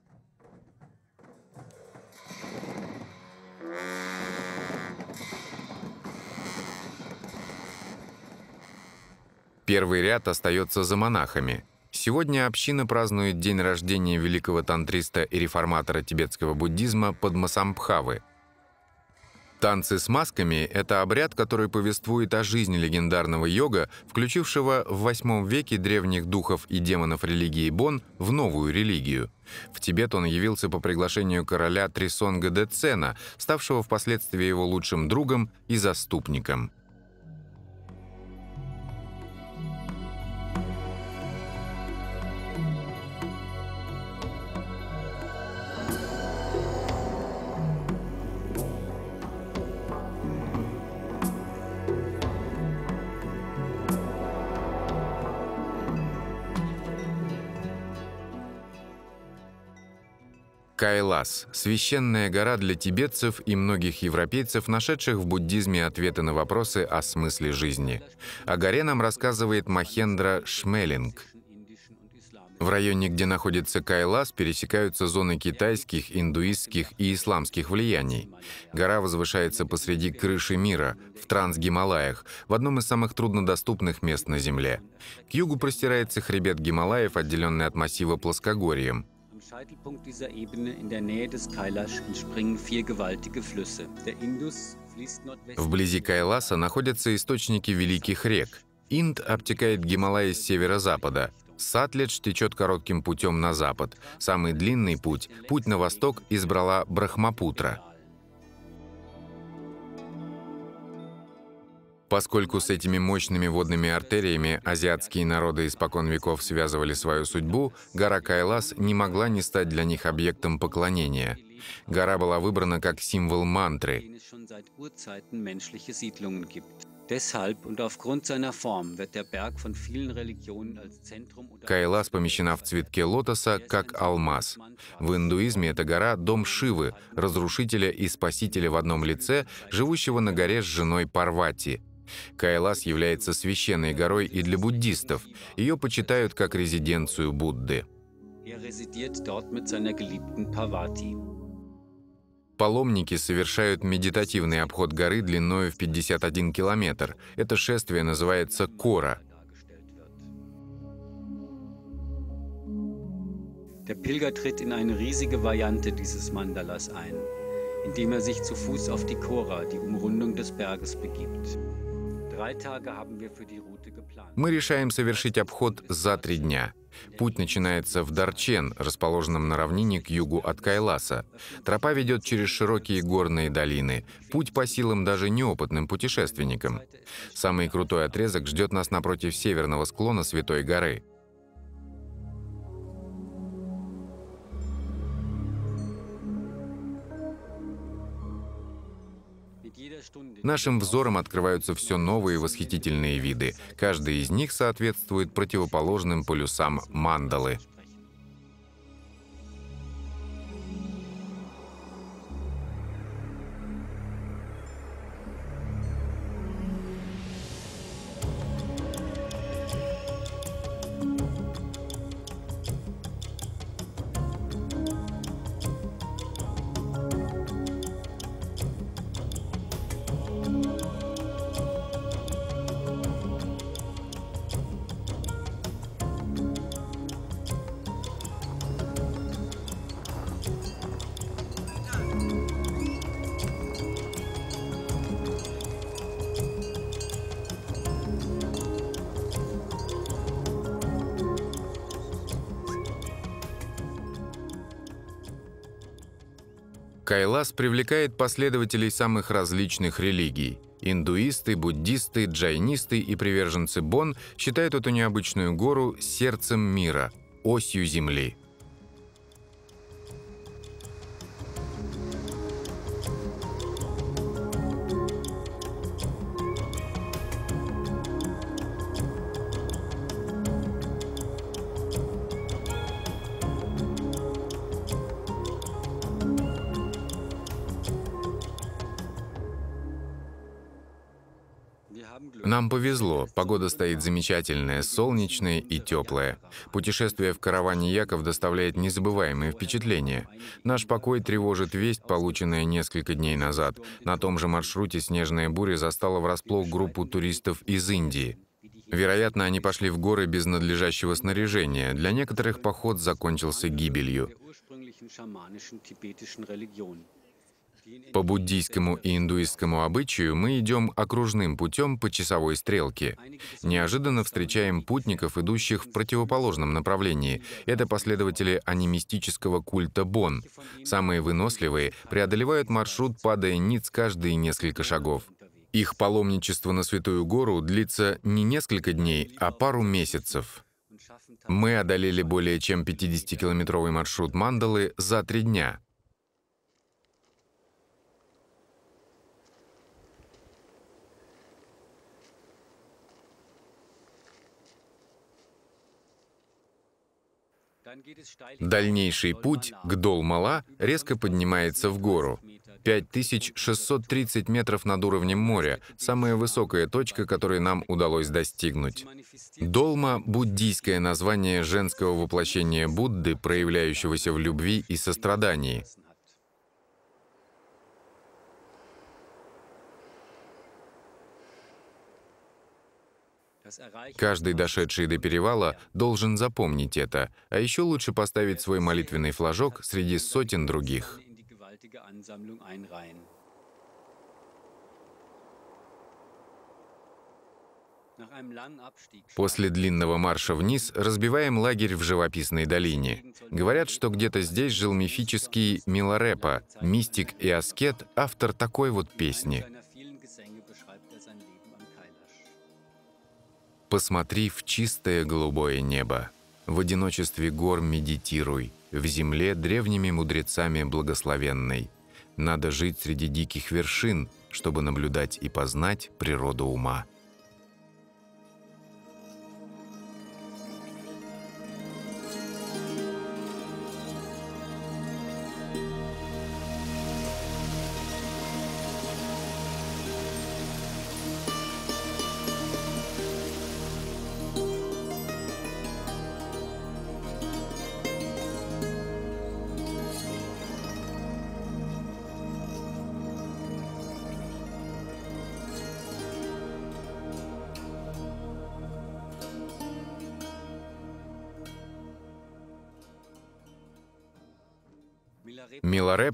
Первый ряд остается за монахами. Сегодня община празднует день рождения великого тантриста и реформатора тибетского буддизма Падмасамбхавы – Танцы с масками – это обряд, который повествует о жизни легендарного йога, включившего в восьмом веке древних духов и демонов религии Бон в новую религию. В Тибет он явился по приглашению короля Трисонга Децена, ставшего впоследствии его лучшим другом и заступником – Кайлас – священная гора для тибетцев и многих европейцев, нашедших в буддизме ответы на вопросы о смысле жизни. О горе нам рассказывает Махендра Шмелинг. В районе, где находится Кайлас, пересекаются зоны китайских, индуистских и исламских влияний. Гора возвышается посреди крыши мира, в Трансгималаях, в одном из самых труднодоступных мест на Земле. К югу простирается хребет Гималаев, отделенный от массива плоскогорьем. Scheitelpunkt dieser Ebene in der Nähe des Kailash entspringen vier gewaltige Flüsse. Der Indus fließt nordwestlich. Вблизи Кайласа находятся источники великих рек. Инд обтекает Гималаи с северо-запада. Сатледж течет коротким путем на запад. Самый длинный путь, путь на восток, избрала Брахмапутра – Поскольку с этими мощными водными артериями азиатские народы испокон веков связывали свою судьбу, гора Кайлас не могла не стать для них объектом поклонения. Гора была выбрана как символ мантры. Кайлас помещена в цветке лотоса как алмаз. В индуизме эта гора — дом Шивы, разрушителя и спасителя в одном лице, живущего на горе с женой Парвати — Кайлас является священной горой и для буддистов. Ее почитают как резиденцию Будды. Er Паломники совершают медитативный обход горы длиною в 51 километр. Это шествие называется «Кора», Der Pilger tritt in eine riesige Variante dieses Mandalas ein, indem er sich zu Fuß auf die Kora, die Umrundung des Berges, begibt. Мы решаем совершить обход за три дня. Путь начинается в Дарчен, расположенном на равнине к югу от Кайласа. Тропа ведет через широкие горные долины. Путь по силам даже неопытным путешественникам. Самый крутой отрезок ждет нас напротив северного склона Святой горы. Нашим взором открываются все новые восхитительные виды. Каждый из них соответствует противоположным полюсам мандалы — привлекает последователей самых различных религий. Индуисты, буддисты, джайнисты и приверженцы Бон считают эту необычную гору сердцем мира, осью Земли. Погода стоит замечательная, солнечная и теплая. Путешествие в караване Яков доставляет незабываемые впечатления. Наш покой тревожит весть, полученная несколько дней назад. На том же маршруте снежная буря застала врасплох группу туристов из Индии. Вероятно, они пошли в горы без надлежащего снаряжения. Для некоторых поход закончился гибелью. По буддийскому и индуистскому обычаю мы идем окружным путем по часовой стрелке. Неожиданно встречаем путников, идущих в противоположном направлении. Это последователи анимистического культа Бон. Самые выносливые преодолевают маршрут, падая ниц каждые несколько шагов. Их паломничество на Святую Гору длится не несколько дней, а пару месяцев. Мы одолели более чем 50-километровый маршрут Мандалы за три дня — Дальнейший путь к Долмала резко поднимается в гору. 5630 метров над уровнем моря, самая высокая точка, которой нам удалось достигнуть. Долма — буддийское название женского воплощения Будды, проявляющегося в любви и сострадании. Каждый, дошедший до перевала, должен запомнить это, а еще лучше поставить свой молитвенный флажок среди сотен других. После длинного марша вниз разбиваем лагерь в живописной долине. Говорят, что где-то здесь жил мифический Милорепа, мистик и аскет, автор такой вот песни. Посмотри в чистое голубое небо. В одиночестве гор медитируй, в земле древними мудрецами благословенной. Надо жить среди диких вершин, чтобы наблюдать и познать природу ума.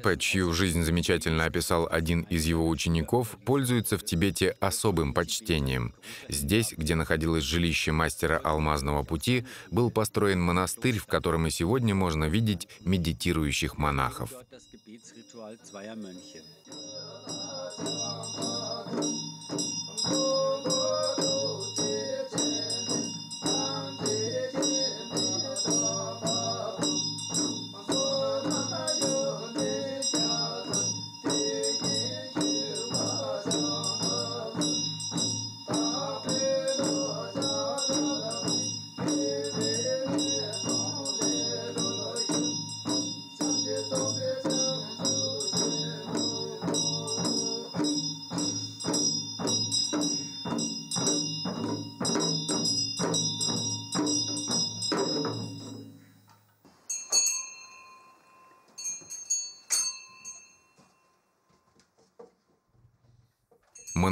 Rinpoche, чью жизнь замечательно описал один из его учеников, пользуется в Тибете особым почтением. Здесь, где находилось жилище мастера Алмазного пути, был построен монастырь, в котором и сегодня можно видеть медитирующих монахов. Thank you.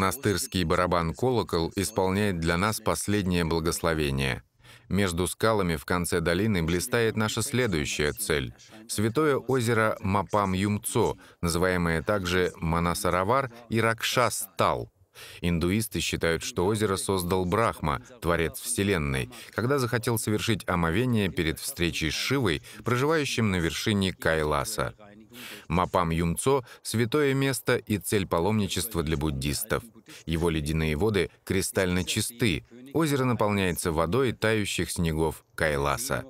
Монастырский барабан-колокол исполняет для нас последнее благословение. Между скалами в конце долины блистает наша следующая цель — святое озеро Мапам-Юмцо, называемое также Манасаравар и Ракшас-Тал — Индуисты считают, что озеро создал Брахма, творец Вселенной, когда захотел совершить омовение перед встречей с Шивой, проживающим на вершине Кайласа. Мапам Юмцо — святое место и цель паломничества для буддистов. Его ледяные воды кристально чисты, озеро наполняется водой тающих снегов Кайласа.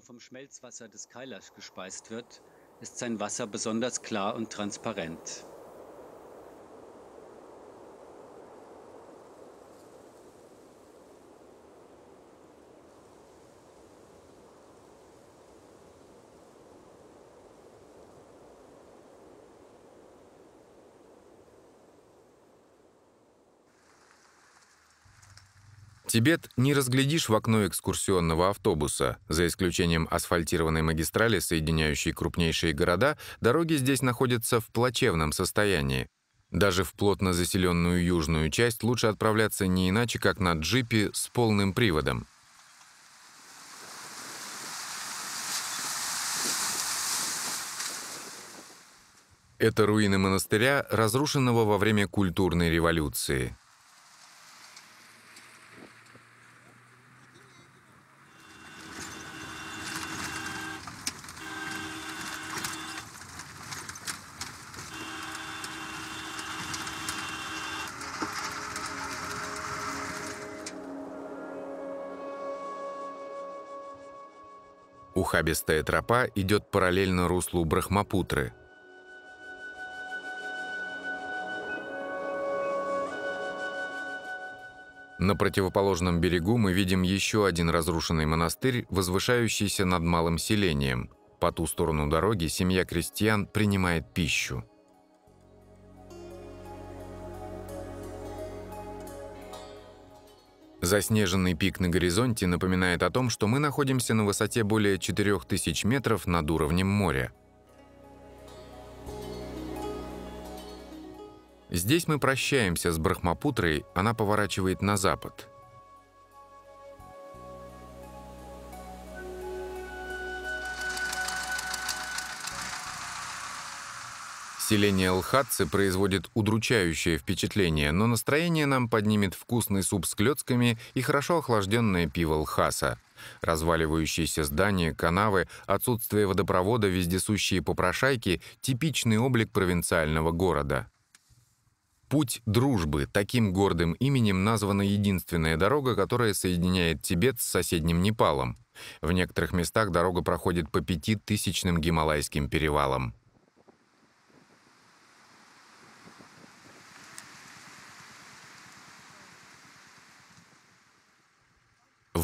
Ist sein Wasser besonders klar und transparent. Тибет не разглядишь в окно экскурсионного автобуса. За исключением асфальтированной магистрали, соединяющей крупнейшие города, дороги здесь находятся в плачевном состоянии. Даже в плотно заселенную южную часть лучше отправляться не иначе, как на джипе с полным приводом. Это руины монастыря, разрушенного во время культурной революции. Ухабистая тропа идет параллельно руслу Брахмапутры. На противоположном берегу мы видим еще один разрушенный монастырь, возвышающийся над малым селением. По ту сторону дороги семья крестьян принимает пищу. Заснеженный пик на горизонте напоминает о том, что мы находимся на высоте более 4000 метров над уровнем моря. Здесь мы прощаемся с Брахмапутрой, она поворачивает на запад. Селение Лхатцы производит удручающее впечатление, но настроение нам поднимет вкусный суп с клетками и хорошо охлажденное пиво Лхаса. Разваливающиеся здания, канавы, отсутствие водопровода, вездесущие попрошайки – типичный облик провинциального города. «Путь дружбы» – таким гордым именем названа единственная дорога, которая соединяет Тибет с соседним Непалом. В некоторых местах дорога проходит по пятитысячным Гималайским перевалам.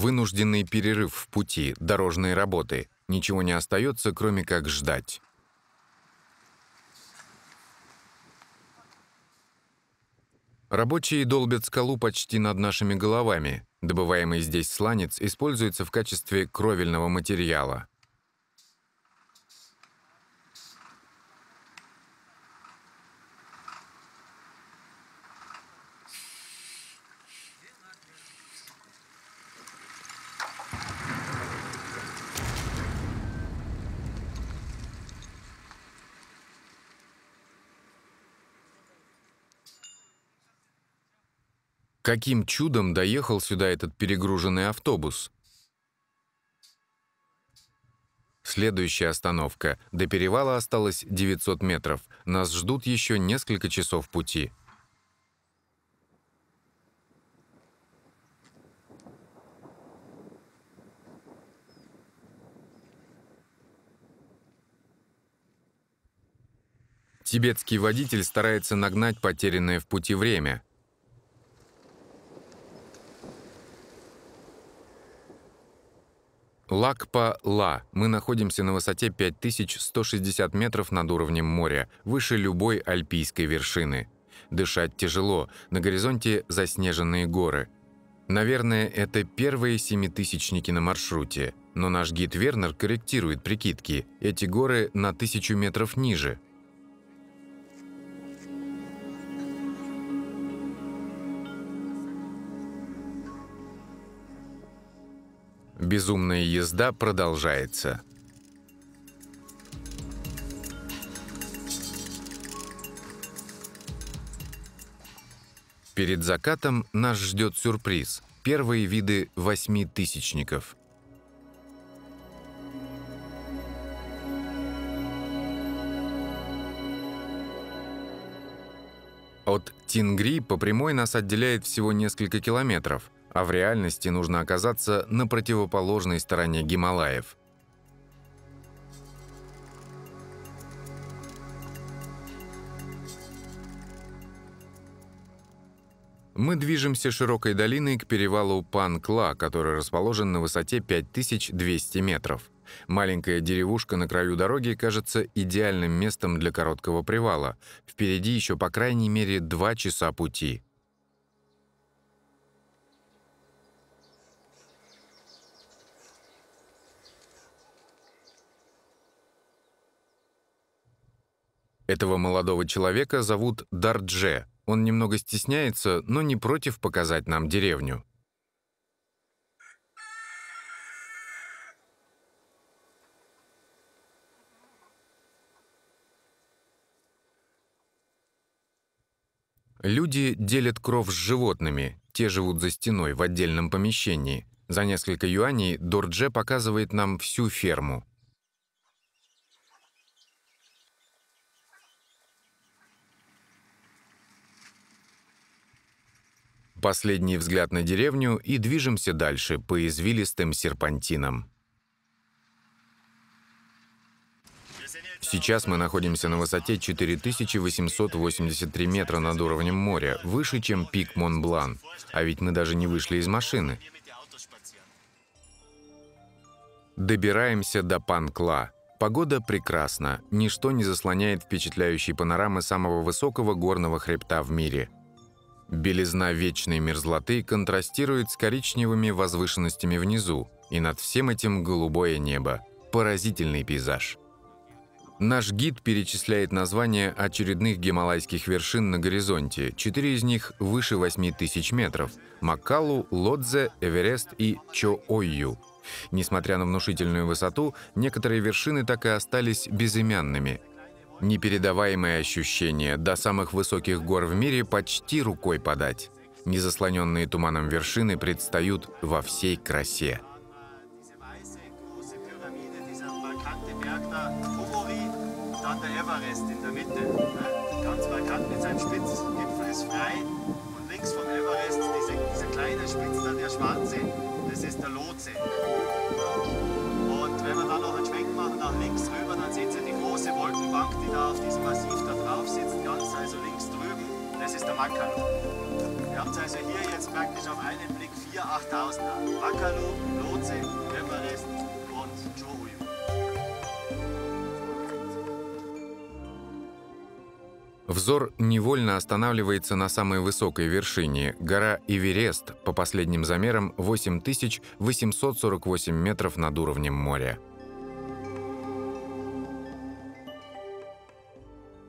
Вынужденный перерыв в пути, дорожные работы. Ничего не остается, кроме как ждать. Рабочие долбят скалу почти над нашими головами. Добываемый здесь сланец используется в качестве кровельного материала. Каким чудом доехал сюда этот перегруженный автобус? Следующая остановка. До перевала осталось 900 метров. Нас ждут еще несколько часов пути. Тибетский водитель старается нагнать потерянное в пути время – Лакпа-Ла. Мы находимся на высоте 5160 метров над уровнем моря, выше любой альпийской вершины. Дышать тяжело, на горизонте заснеженные горы. Наверное, это первые семитысячники на маршруте. Но наш гид Вернер корректирует прикидки. Эти горы на тысячу метров ниже, Безумная езда продолжается. Перед закатом нас ждет сюрприз. Первые виды восьми тысячников. От Тингри по прямой нас отделяет всего несколько километров – а в реальности нужно оказаться на противоположной стороне Гималаев. Мы движемся широкой долиной к перевалу Пан-Кла, который расположен на высоте 5200 метров. Маленькая деревушка на краю дороги кажется идеальным местом для короткого привала. Впереди еще по крайней мере два часа пути. Этого молодого человека зовут Дардже. Он немного стесняется, но не против показать нам деревню. Люди делят кров с животными, те живут за стеной в отдельном помещении. За несколько юаней Дордже показывает нам всю ферму. Последний взгляд на деревню и движемся дальше по извилистым серпантинам. Сейчас мы находимся на высоте 4883 метра над уровнем моря, выше, чем пик Монблан. А ведь мы даже не вышли из машины. Добираемся до Панкла. Погода прекрасна, ничто не заслоняет впечатляющие панорамы самого высокого горного хребта в мире – Белизна вечной мерзлоты контрастирует с коричневыми возвышенностями внизу, и над всем этим голубое небо. Поразительный пейзаж. Наш гид перечисляет названия очередных гималайских вершин на горизонте, четыре из них выше 8 тысяч метров – Макалу, Лодзе, Эверест и Чо Ойю. Несмотря на внушительную высоту, некоторые вершины так и остались безымянными – Непередаваемое ощущение до самых высоких гор в мире почти рукой подать. Незаслоненные туманом вершины предстают во всей красе. Und wenn wir dann noch einen Schwenk machen nach links rüber, große Wolkenbank, die da auf diesem Massiv da drauf sitzt, ganz also links drüben, das ist der Makalu. Ihr habt also hier jetzt praktisch auf einen Blick vier 8000er. Makalu, Lotse, Everest und Chuhuyu. Взор невольно останавливается на самой высокой вершине – гора Эверест, по последним замерам 8848 метров над уровнем моря.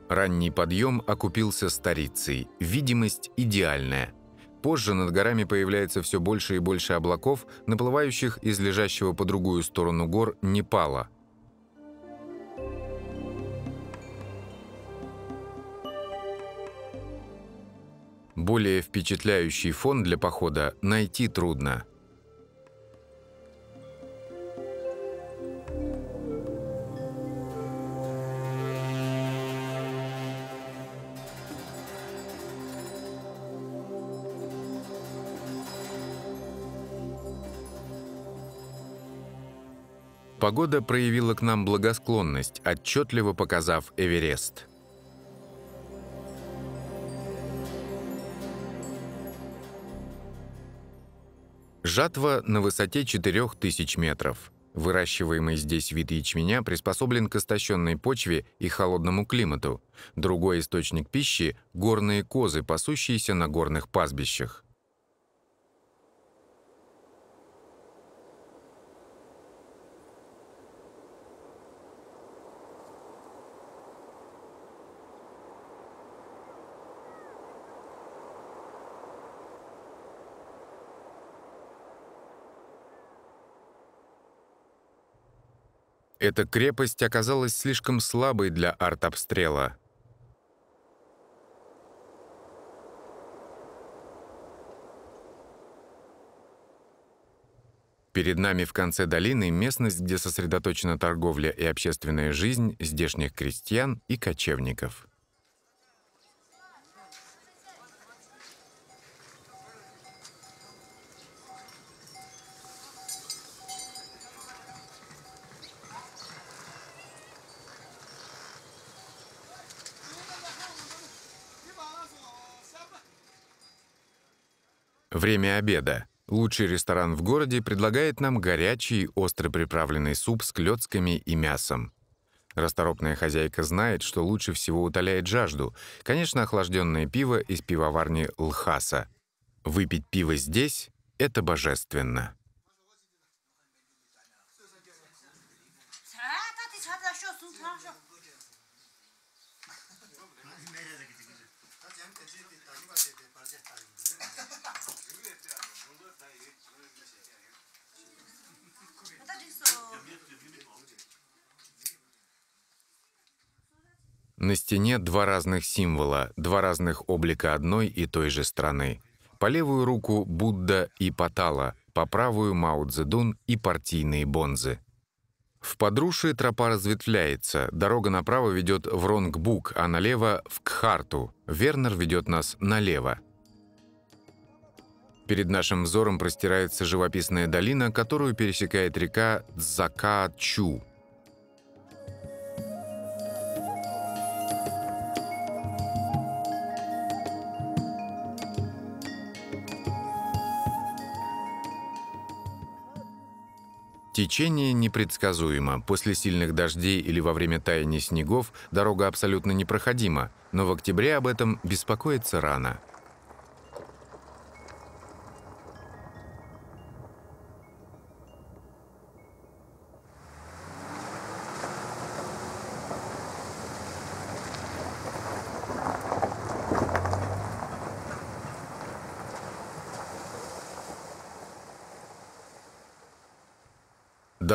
Ранний подъем окупился старицей, видимость идеальная. Позже над горами появляется все больше и больше облаков, наплывающих из лежащего по другую сторону гор Непала – Более впечатляющий фон для похода найти трудно. Погода проявила к нам благосклонность, отчетливо показав Эверест. Жатва на высоте 4000 метров. Выращиваемый здесь вид ячменя приспособлен к истощенной почве и холодному климату. Другой источник пищи – горные козы, пасущиеся на горных пастбищах. Эта крепость оказалась слишком слабой для артобстрела. Перед нами в конце долины местность, где сосредоточена торговля и общественная жизнь здешних крестьян и кочевников. Время обеда. Лучший ресторан в городе предлагает нам горячий, остро приправленный суп с клетками и мясом. Расторопная хозяйка знает, что лучше всего утоляет жажду. Конечно, охлажденное пиво из пивоварни Лхаса. Выпить пиво здесь — это божественно. На стене два разных символа, два разных облика одной и той же страны. По левую руку Будда и Патала, по правую Мао Цзэдун и партийные бонзы. В Подруши тропа разветвляется, дорога направо ведет в Ронгбук, а налево — в Кхарту. Вернер ведет нас налево. Перед нашим взором простирается живописная долина, которую пересекает река Дзака-Чу — Течение непредсказуемо. После сильных дождей или во время таяния снегов дорога абсолютно непроходима, но в октябре об этом беспокоиться рано.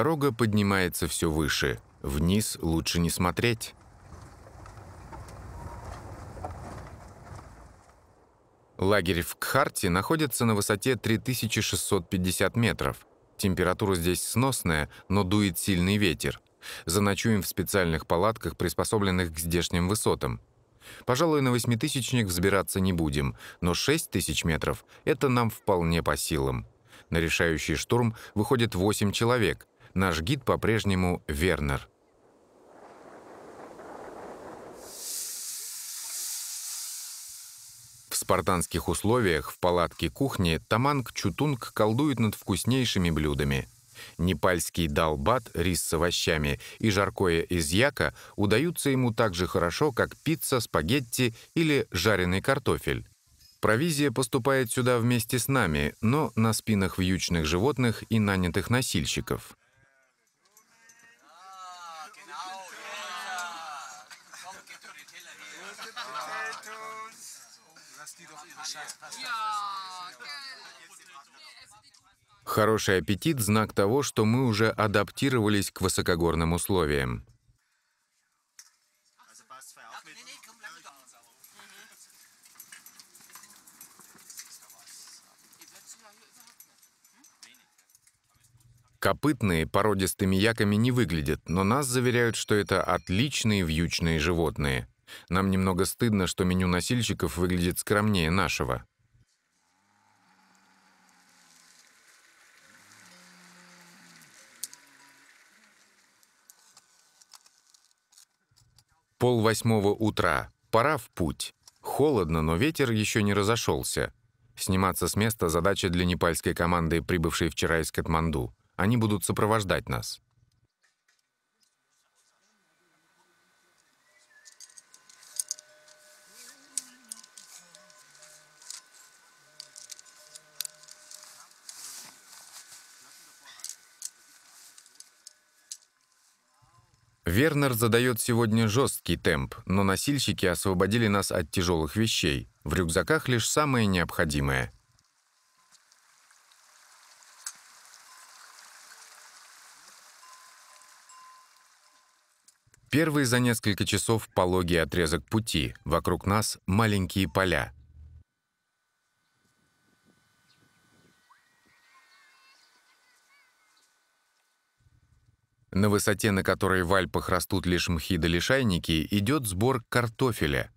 Дорога поднимается все выше. Вниз лучше не смотреть. Лагерь в Кхарте находится на высоте 3650 метров. Температура здесь сносная, но дует сильный ветер. Заночуем в специальных палатках, приспособленных к здешним высотам. Пожалуй, на восьмитысячник взбираться не будем, но 6000 метров – это нам вполне по силам. На решающий штурм выходит 8 человек, Наш гид по-прежнему Вернер. В спартанских условиях в палатке кухни Таманг Чутунг колдует над вкуснейшими блюдами. Непальский далбат, рис с овощами и жаркое из яка удаются ему так же хорошо, как пицца, спагетти или жареный картофель. Провизия поступает сюда вместе с нами, но на спинах вьючных животных и нанятых носильщиков. Хороший аппетит – знак того, что мы уже адаптировались к высокогорным условиям. Копытные породистыми яками не выглядят, но нас заверяют, что это отличные вьючные животные. Нам немного стыдно, что меню носильщиков выглядит скромнее нашего. Пол восьмого утра. Пора в путь. Холодно, но ветер еще не разошелся. Сниматься с места – задача для непальской команды, прибывшей вчера из Катманду. Они будут сопровождать нас. Вернер задает сегодня жесткий темп, но носильщики освободили нас от тяжелых вещей. В рюкзаках лишь самое необходимое. Первый за несколько часов пологий отрезок пути. Вокруг нас маленькие поля. На высоте, на которой в Альпах растут лишь мхи да лишайники, идет сбор картофеля.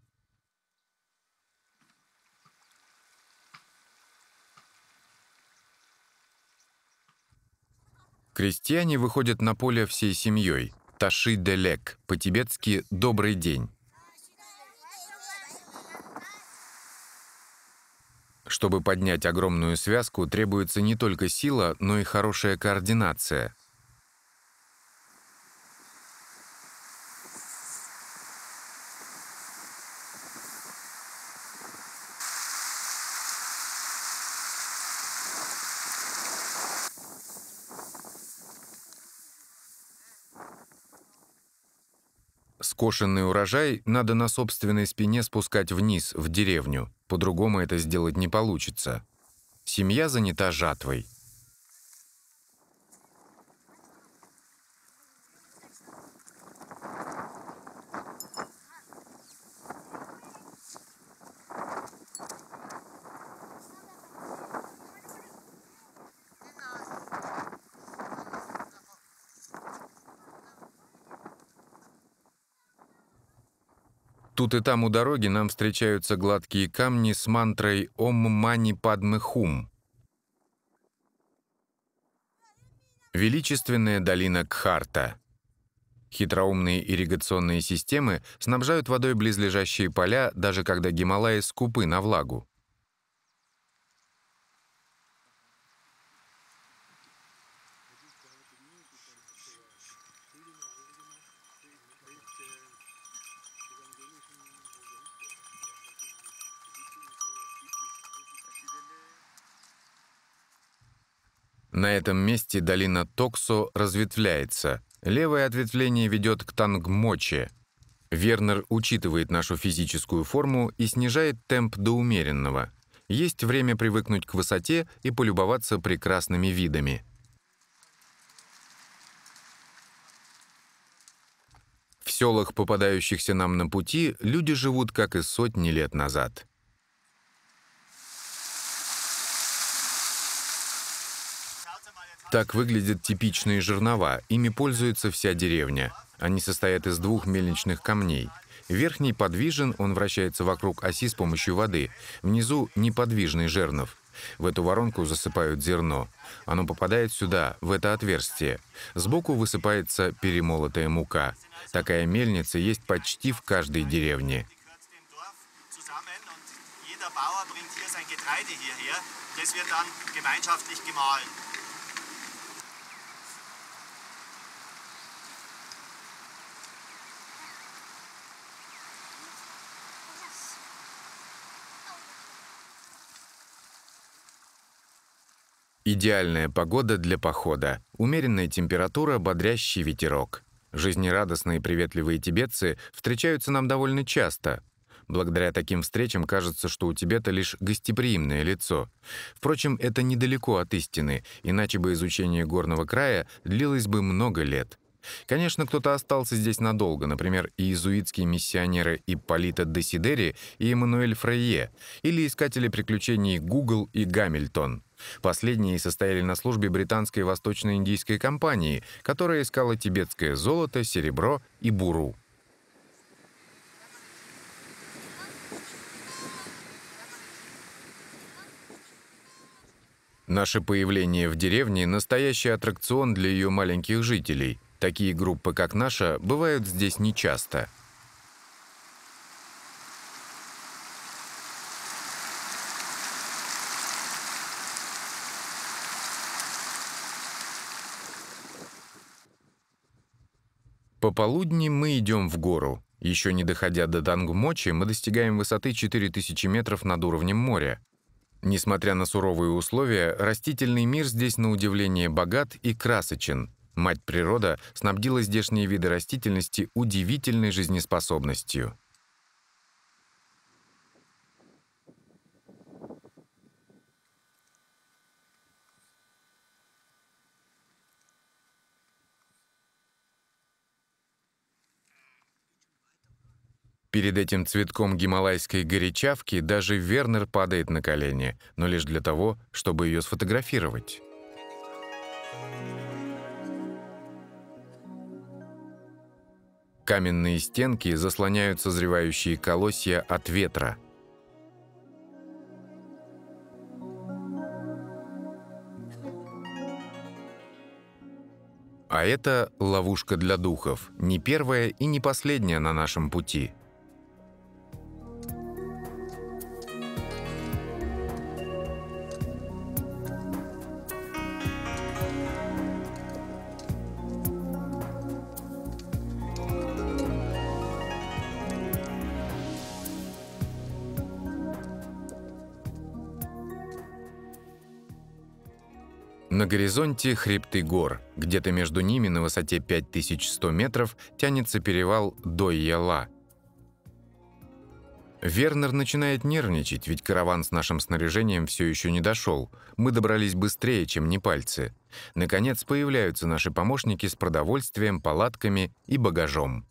Крестьяне выходят на поле всей семьей. Таши лек по-тибетски «добрый день». Чтобы поднять огромную связку, требуется не только сила, но и хорошая координация – Скошенный урожай надо на собственной спине спускать вниз, в деревню. По-другому это сделать не получится. Семья занята жатвой. Тут и там у дороги нам встречаются гладкие камни с мантрой «Ом мани падме хум». Величественная долина Кхарта. Хитроумные ирригационные системы снабжают водой близлежащие поля, даже когда Гималаи скупы на влагу. На этом месте долина Токсо разветвляется. Левое ответвление ведет к Тангмоче. Вернер учитывает нашу физическую форму и снижает темп до умеренного. Есть время привыкнуть к высоте и полюбоваться прекрасными видами. В селах, попадающихся нам на пути, люди живут, как и сотни лет назад. Так выглядят типичные жернова, ими пользуется вся деревня. Они состоят из двух мельничных камней. Верхний подвижен, он вращается вокруг оси с помощью воды. Внизу неподвижный жернов. В эту воронку засыпают зерно. Оно попадает сюда, в это отверстие. Сбоку высыпается перемолотая мука. Такая мельница есть почти в каждой деревне. Das wird dann gemeinschaftlich gemahlen. Идеальная погода для похода. Умеренная температура, бодрящий ветерок. Жизнерадостные и приветливые тибетцы встречаются нам довольно часто. Благодаря таким встречам кажется, что у Тибета лишь гостеприимное лицо. Впрочем, это недалеко от истины, иначе бы изучение горного края длилось бы много лет. Конечно, кто-то остался здесь надолго, например, иезуитские миссионеры Ипполита де Сидери и Эммануэль Фрейе, или искатели приключений Гугл и Гамильтон. Последние состояли на службе британской восточно-индийской компании, которая искала тибетское золото, серебро и буру. Наше появление в деревне – настоящий аттракцион для ее маленьких жителей – Такие группы, как наша, бывают здесь нечасто. Пополудни мы идем в гору. Еще не доходя до Дангмочи, мы достигаем высоты 4000 метров над уровнем моря. Несмотря на суровые условия, растительный мир здесь на удивление богат и красочен – Мать природа снабдила здешние виды растительности удивительной жизнеспособностью. Перед этим цветком гималайской горячавки даже Вернер падает на колени, но лишь для того, чтобы ее сфотографировать. Каменные стенки заслоняют созревающие колосья от ветра. А это ловушка для духов, не первая и не последняя на нашем пути – На горизонте хребты гор, где-то между ними на высоте 5100 метров тянется перевал Дойяла. Вернер начинает нервничать, ведь караван с нашим снаряжением все еще не дошел. Мы добрались быстрее, чем не пальцы. Наконец появляются наши помощники с продовольствием, палатками и багажом.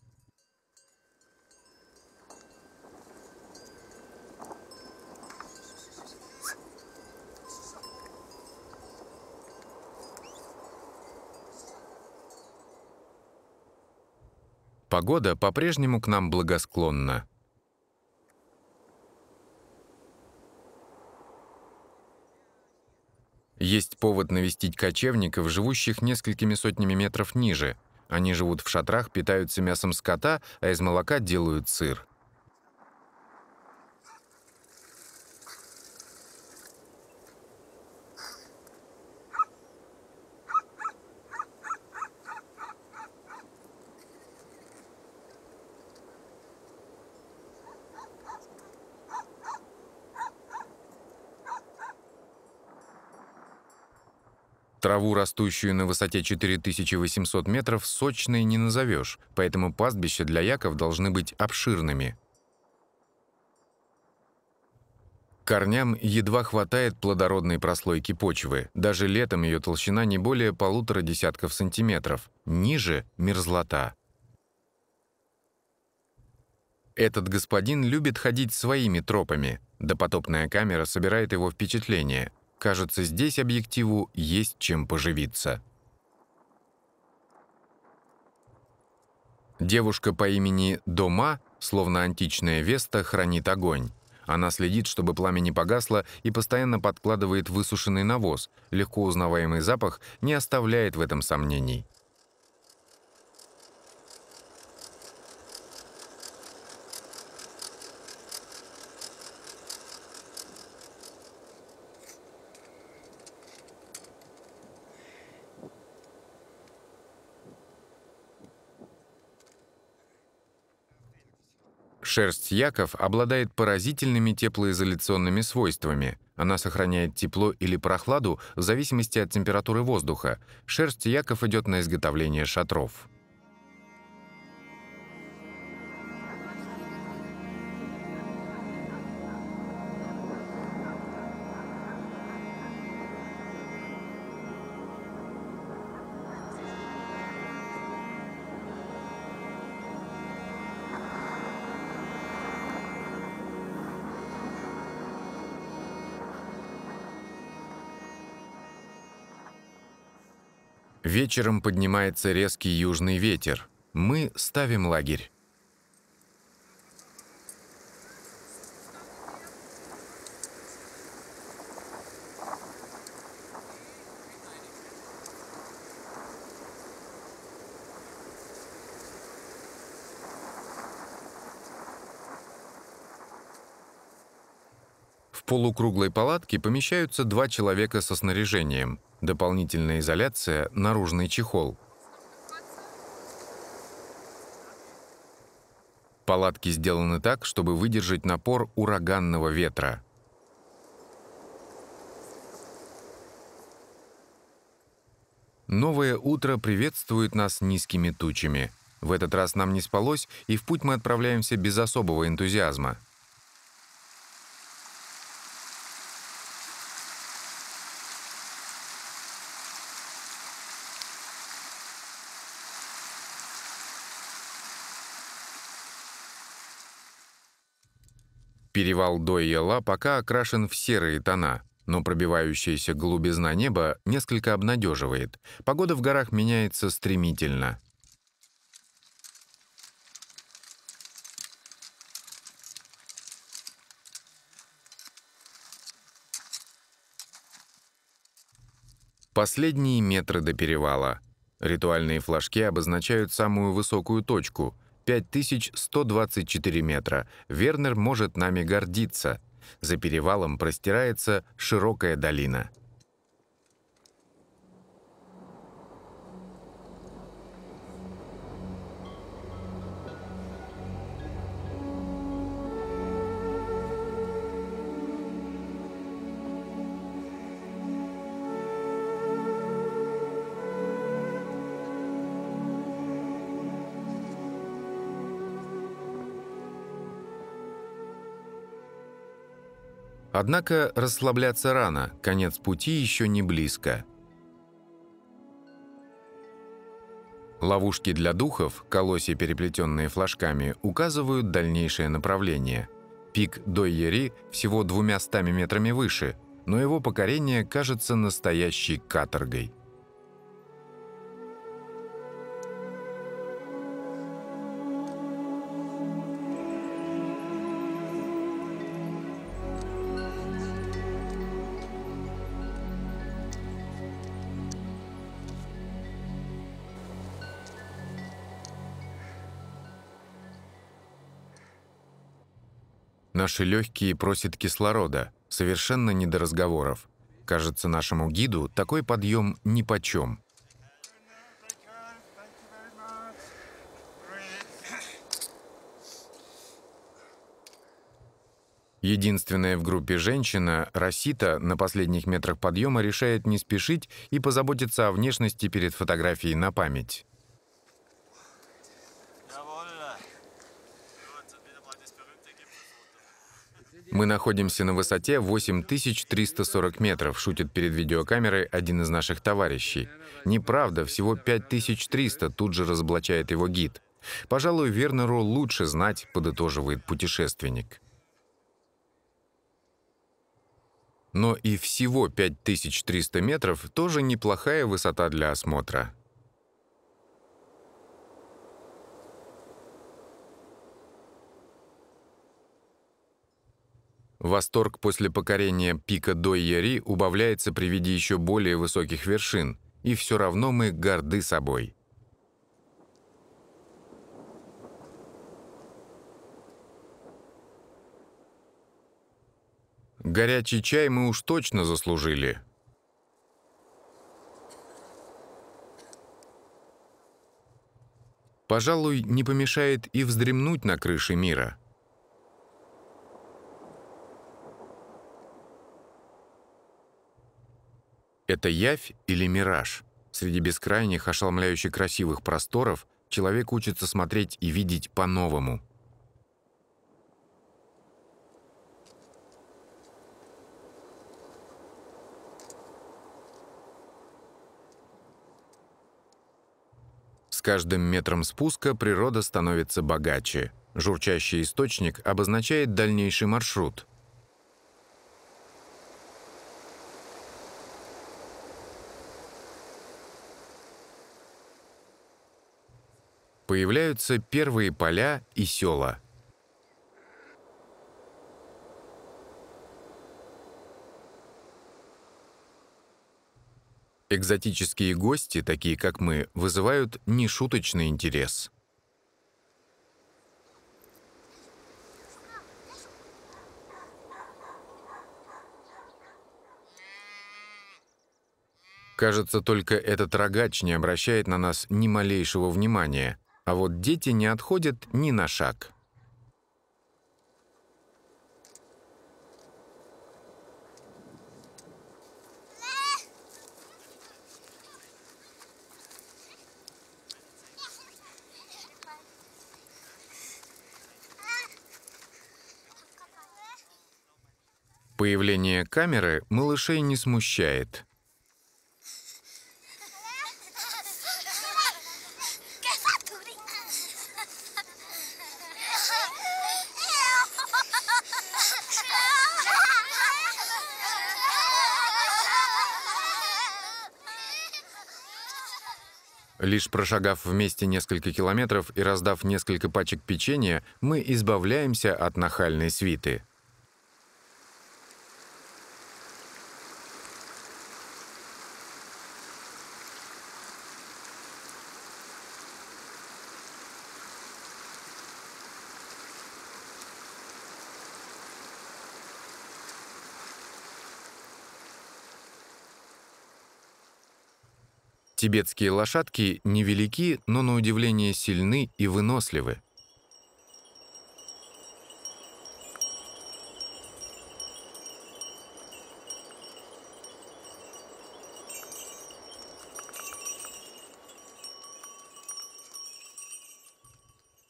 погода по-прежнему к нам благосклонна. Есть повод навестить кочевников, живущих несколькими сотнями метров ниже. Они живут в шатрах, питаются мясом скота, а из молока делают сыр. Траву, растущую на высоте 4800 метров, сочной не назовешь, поэтому пастбища для яков должны быть обширными. Корням едва хватает плодородной прослойки почвы. Даже летом ее толщина не более полутора десятков сантиметров. Ниже – мерзлота. Этот господин любит ходить своими тропами. Допотопная камера собирает его впечатление – Кажется, здесь объективу есть чем поживиться. Девушка по имени Дома, словно античная Веста, хранит огонь. Она следит, чтобы пламя не погасло, и постоянно подкладывает высушенный навоз. Легко узнаваемый запах не оставляет в этом сомнений. Шерсть яков обладает поразительными теплоизоляционными свойствами. Она сохраняет тепло или прохладу в зависимости от температуры воздуха. Шерсть яков идет на изготовление шатров. Вечером поднимается резкий южный ветер. Мы ставим лагерь. полукруглой палатке помещаются два человека со снаряжением, дополнительная изоляция, наружный чехол. Палатки сделаны так, чтобы выдержать напор ураганного ветра. Новое утро приветствует нас низкими тучами. В этот раз нам не спалось, и в путь мы отправляемся без особого энтузиазма – Вал Дойела пока окрашен в серые тона, но пробивающаяся голубизна неба несколько обнадеживает. Погода в горах меняется стремительно. Последние метры до перевала. Ритуальные флажки обозначают самую высокую точку — 5124 метра. Вернер может нами гордиться. За перевалом простирается широкая долина. Однако расслабляться рано, конец пути еще не близко. Ловушки для духов, колосья, переплетенные флажками, указывают дальнейшее направление. Пик Дойери всего двумя стами метрами выше, но его покорение кажется настоящей каторгой – Наши легкие просят кислорода. Совершенно не до разговоров. Кажется, нашему гиду такой подъем нипочем. Единственная в группе женщина, Росита, на последних метрах подъема решает не спешить и позаботиться о внешности перед фотографией на память. «Мы находимся на высоте 8340 метров», — шутит перед видеокамерой один из наших товарищей. «Неправда, всего 5300», — тут же разоблачает его гид. «Пожалуй, Вернеру лучше знать», — подытоживает путешественник. Но и всего 5300 метров тоже неплохая высота для осмотра. Восторг после покорения пика Дойяри убавляется при виде еще более высоких вершин, и все равно мы горды собой. Горячий чай мы уж точно заслужили. Пожалуй, не помешает и вздремнуть на крыше мира – Это явь или мираж? Среди бескрайних, ошеломляющих красивых просторов человек учится смотреть и видеть по-новому. С каждым метром спуска природа становится богаче. Журчащий источник обозначает дальнейший маршрут – появляются первые поля и села. Экзотические гости, такие как мы, вызывают нешуточный интерес. Кажется, только этот рогач не обращает на нас ни малейшего внимания – а вот дети не отходят ни на шаг. Появление камеры малышей не смущает. Лишь прошагав вместе несколько километров и раздав несколько пачек печенья, мы избавляемся от нахальной свиты. Тибетские лошадки невелики, но на удивление сильны и выносливы.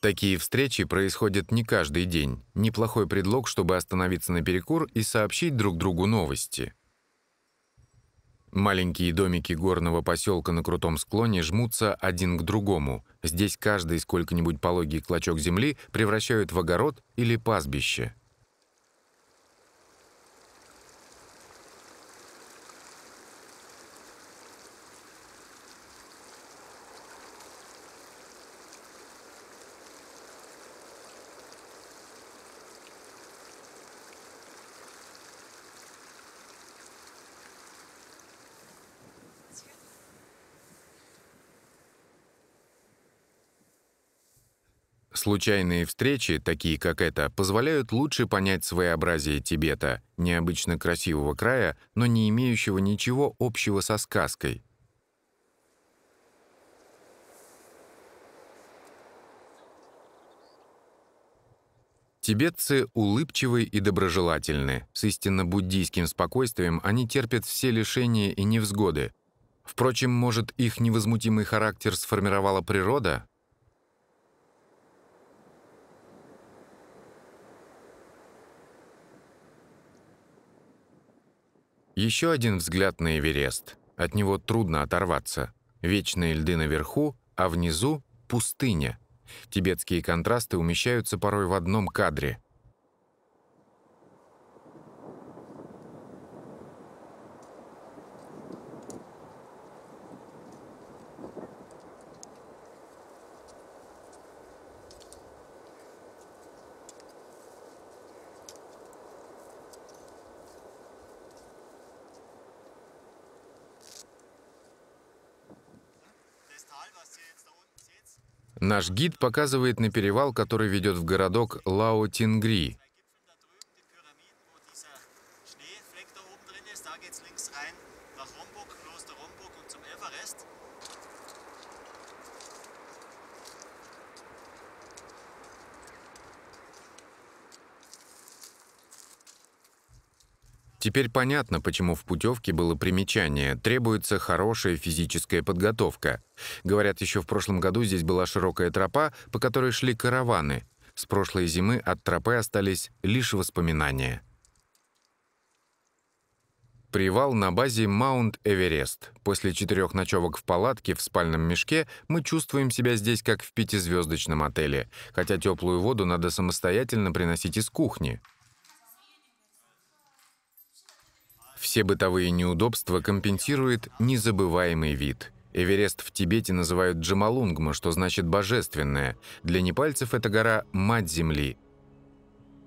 Такие встречи происходят не каждый день. Неплохой предлог, чтобы остановиться на перекур и сообщить друг другу новости. Маленькие домики горного поселка на крутом склоне жмутся один к другому. Здесь каждый сколько-нибудь пологий клочок земли превращают в огород или пастбище. Случайные встречи, такие как эта, позволяют лучше понять своеобразие Тибета, необычно красивого края, но не имеющего ничего общего со сказкой. Тибетцы улыбчивы и доброжелательны. С истинно буддийским спокойствием они терпят все лишения и невзгоды. Впрочем, может, их невозмутимый характер сформировала природа? Еще один взгляд на Эверест. От него трудно оторваться. Вечные льды наверху, а внизу — пустыня. Тибетские контрасты умещаются порой в одном кадре. Наш гид показывает на перевал, который ведет в городок Лао-Тингри, Теперь понятно, почему в путевке было примечание. Требуется хорошая физическая подготовка. Говорят, еще в прошлом году здесь была широкая тропа, по которой шли караваны. С прошлой зимы от тропы остались лишь воспоминания. Привал на базе Маунт Эверест. После четырех ночевок в палатке в спальном мешке мы чувствуем себя здесь как в пятизвездочном отеле, хотя теплую воду надо самостоятельно приносить из кухни. Все бытовые неудобства компенсирует незабываемый вид. Эверест в Тибете называют Джамалунгма, что значит «божественное». Для непальцев эта гора – мать земли.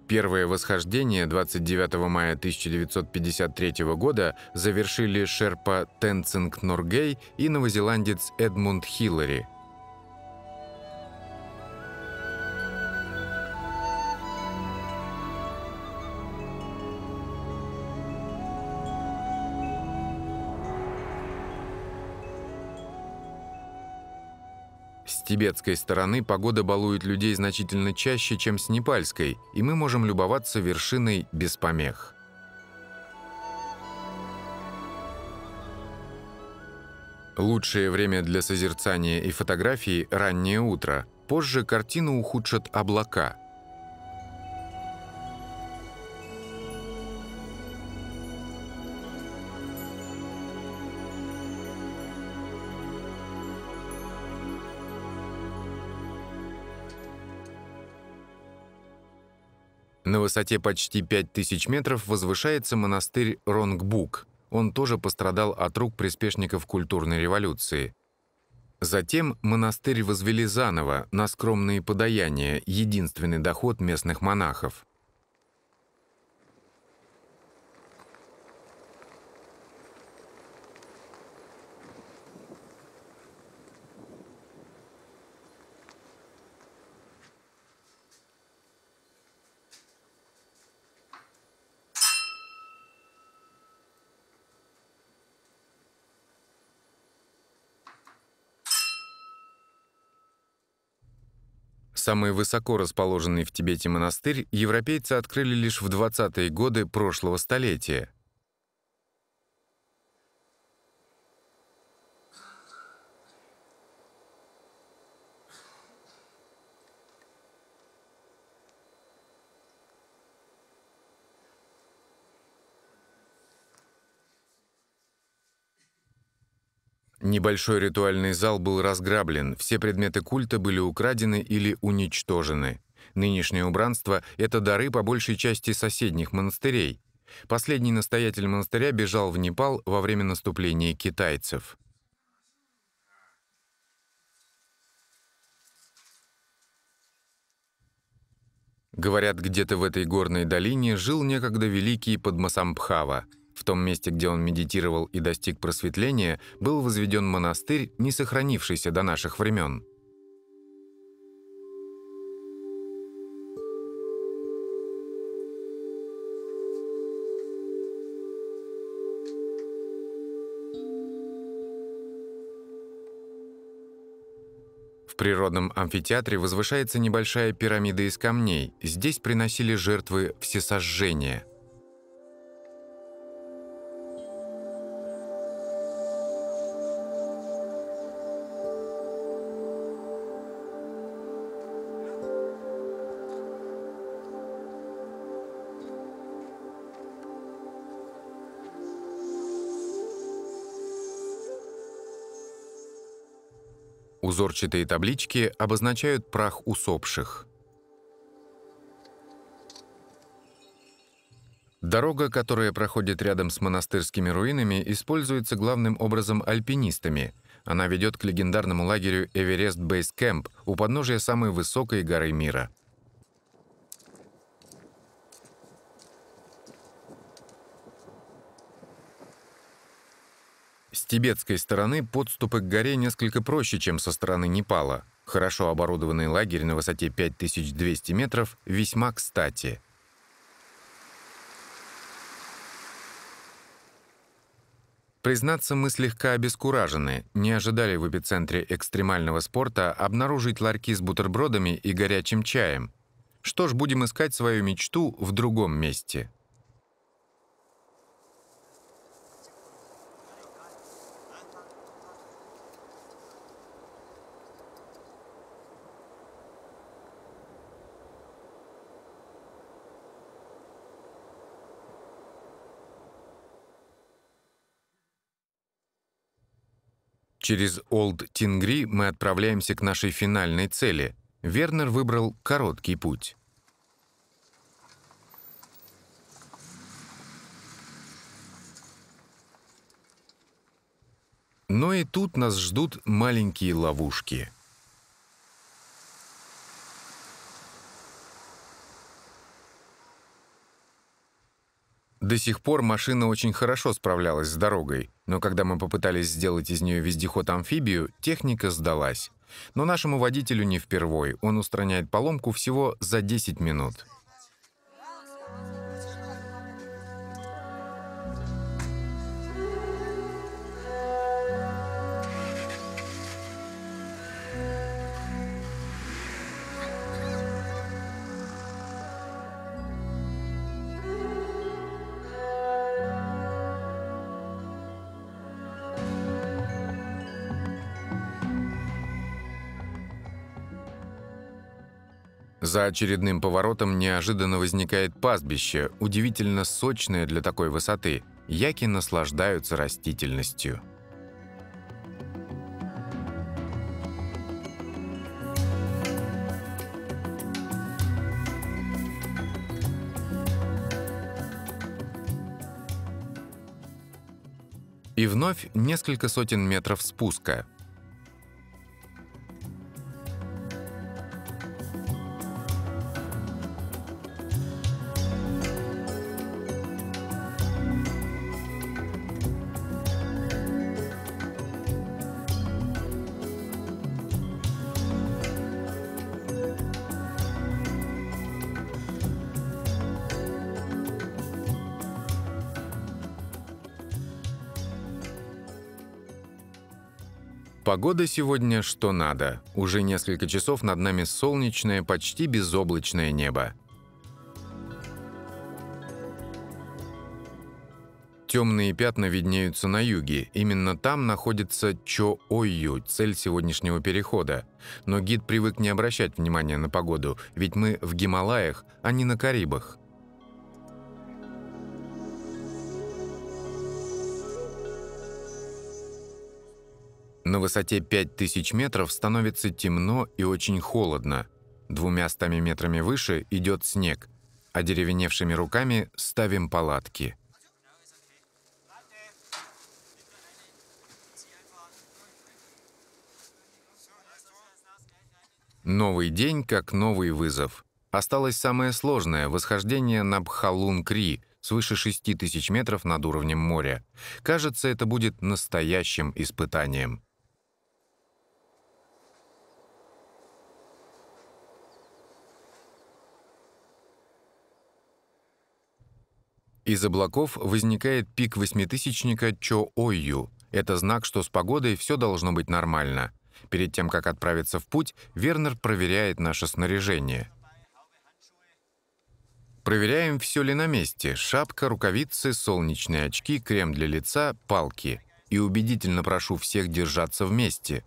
Первое восхождение 29 мая 1953 года завершили шерпа Тенцинг Норгей и новозеландец Эдмунд Хиллари – тибетской стороны погода балует людей значительно чаще, чем с непальской, и мы можем любоваться вершиной без помех. Лучшее время для созерцания и фотографии – раннее утро. Позже картину ухудшат облака – На высоте почти 5000 метров возвышается монастырь Ронгбук. Он тоже пострадал от рук приспешников культурной революции. Затем монастырь возвели заново на скромные подаяния, единственный доход местных монахов. Самый высоко расположенный в Тибете монастырь европейцы открыли лишь в 20-е годы прошлого столетия. Небольшой ритуальный зал был разграблен, все предметы культа были украдены или уничтожены. Нынешнее убранство — это дары по большей части соседних монастырей. Последний настоятель монастыря бежал в Непал во время наступления китайцев. Говорят, где-то в этой горной долине жил некогда великий Падмасамбхава — в том месте, где он медитировал и достиг просветления, был возведен монастырь, не сохранившийся до наших времен. В природном амфитеатре возвышается небольшая пирамида из камней. Здесь приносили жертвы всесожжения – Узорчатые таблички обозначают прах усопших. Дорога, которая проходит рядом с монастырскими руинами, используется главным образом альпинистами. Она ведет к легендарному лагерю Эверест Бейс Кэмп у подножия самой высокой горы мира. тибетской стороны подступы к горе несколько проще, чем со стороны Непала. Хорошо оборудованный лагерь на высоте 5200 метров весьма кстати. Признаться, мы слегка обескуражены, не ожидали в эпицентре экстремального спорта обнаружить ларьки с бутербродами и горячим чаем. Что ж, будем искать свою мечту в другом месте. Через Олд Тингри мы отправляемся к нашей финальной цели. Вернер выбрал короткий путь. Но и тут нас ждут маленькие ловушки – До сих пор машина очень хорошо справлялась с дорогой, но когда мы попытались сделать из нее вездеход-амфибию, техника сдалась. Но нашему водителю не впервой, он устраняет поломку всего за 10 минут. За очередным поворотом неожиданно возникает пастбище, удивительно сочное для такой высоты. Яки наслаждаются растительностью. И вновь несколько сотен метров спуска – Погода сегодня что надо. Уже несколько часов над нами солнечное, почти безоблачное небо. Темные пятна виднеются на юге. Именно там находится Чо-Ойю, цель сегодняшнего перехода. Но гид привык не обращать внимания на погоду, ведь мы в Гималаях, а не на Карибах. На высоте 5000 метров становится темно и очень холодно. Двумя стами метрами выше идет снег, а деревеневшими руками ставим палатки. Новый день как новый вызов. Осталось самое сложное – восхождение на Бхалун-Кри свыше 6000 метров над уровнем моря. Кажется, это будет настоящим испытанием. Из облаков возникает пик восьмитысячника Чо-Ойю. Это знак, что с погодой все должно быть нормально. Перед тем, как отправиться в путь, Вернер проверяет наше снаряжение. Проверяем, все ли на месте. Шапка, рукавицы, солнечные очки, крем для лица, палки. И убедительно прошу всех держаться вместе.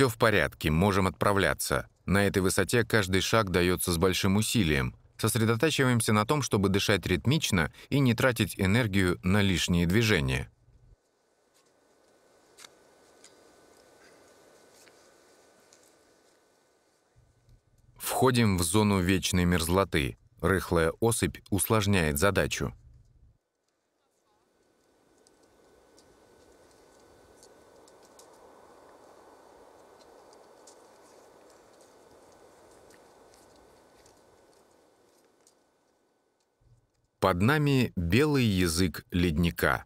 «Все в порядке, можем отправляться. На этой высоте каждый шаг дается с большим усилием. Сосредотачиваемся на том, чтобы дышать ритмично и не тратить энергию на лишние движения». Входим в зону вечной мерзлоты. Рыхлая осыпь усложняет задачу. Под нами белый язык ледника.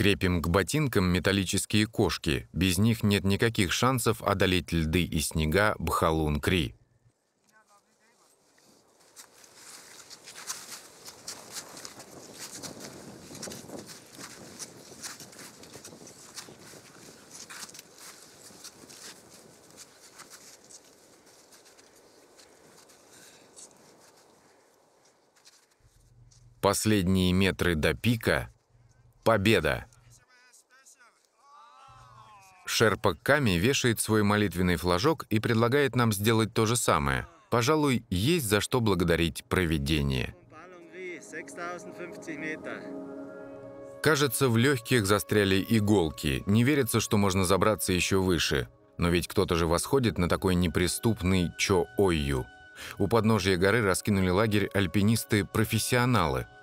Крепим к ботинкам металлические кошки, без них нет никаких шансов одолеть льды и снега Бхалун-Кри. Последние метры до пика – победа! Шерпа Ками вешает свой молитвенный флажок и предлагает нам сделать то же самое. Пожалуй, есть за что благодарить провидение. Кажется, в легких застряли иголки. Не верится, что можно забраться еще выше. Но ведь кто-то же восходит на такой неприступный Чо-Ойю. У подножия горы раскинули лагерь альпинисты-профессионалы –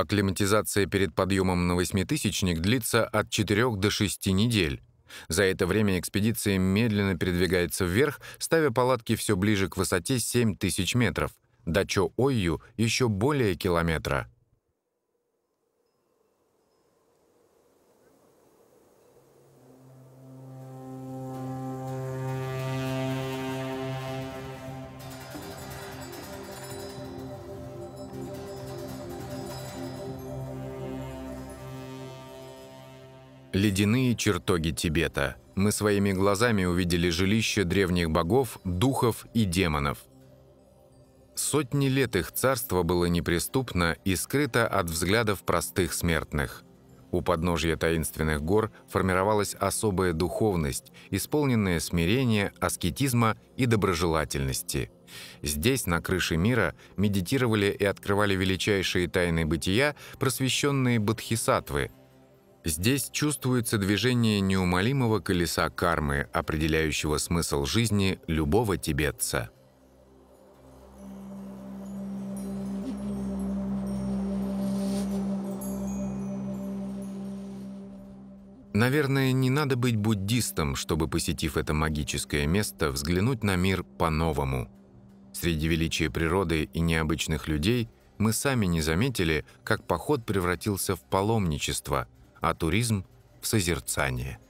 Акклиматизация перед подъемом на восьмитысячник длится от 4 до 6 недель. За это время экспедиция медленно передвигается вверх, ставя палатки все ближе к высоте 7000 метров. До Чо-Ойю еще более километра. Ледяные чертоги Тибета. Мы своими глазами увидели жилище древних богов, духов и демонов. Сотни лет их царство было неприступно и скрыто от взглядов простых смертных. У подножья таинственных гор формировалась особая духовность, исполненная смирения, аскетизма и доброжелательности. Здесь, на крыше мира, медитировали и открывали величайшие тайны бытия, просвещенные бодхисаттвы, Здесь чувствуется движение неумолимого колеса кармы, определяющего смысл жизни любого тибетца. Наверное, не надо быть буддистом, чтобы, посетив это магическое место, взглянуть на мир по-новому. Среди величия природы и необычных людей мы сами не заметили, как поход превратился в паломничество – а туризм в созерцание –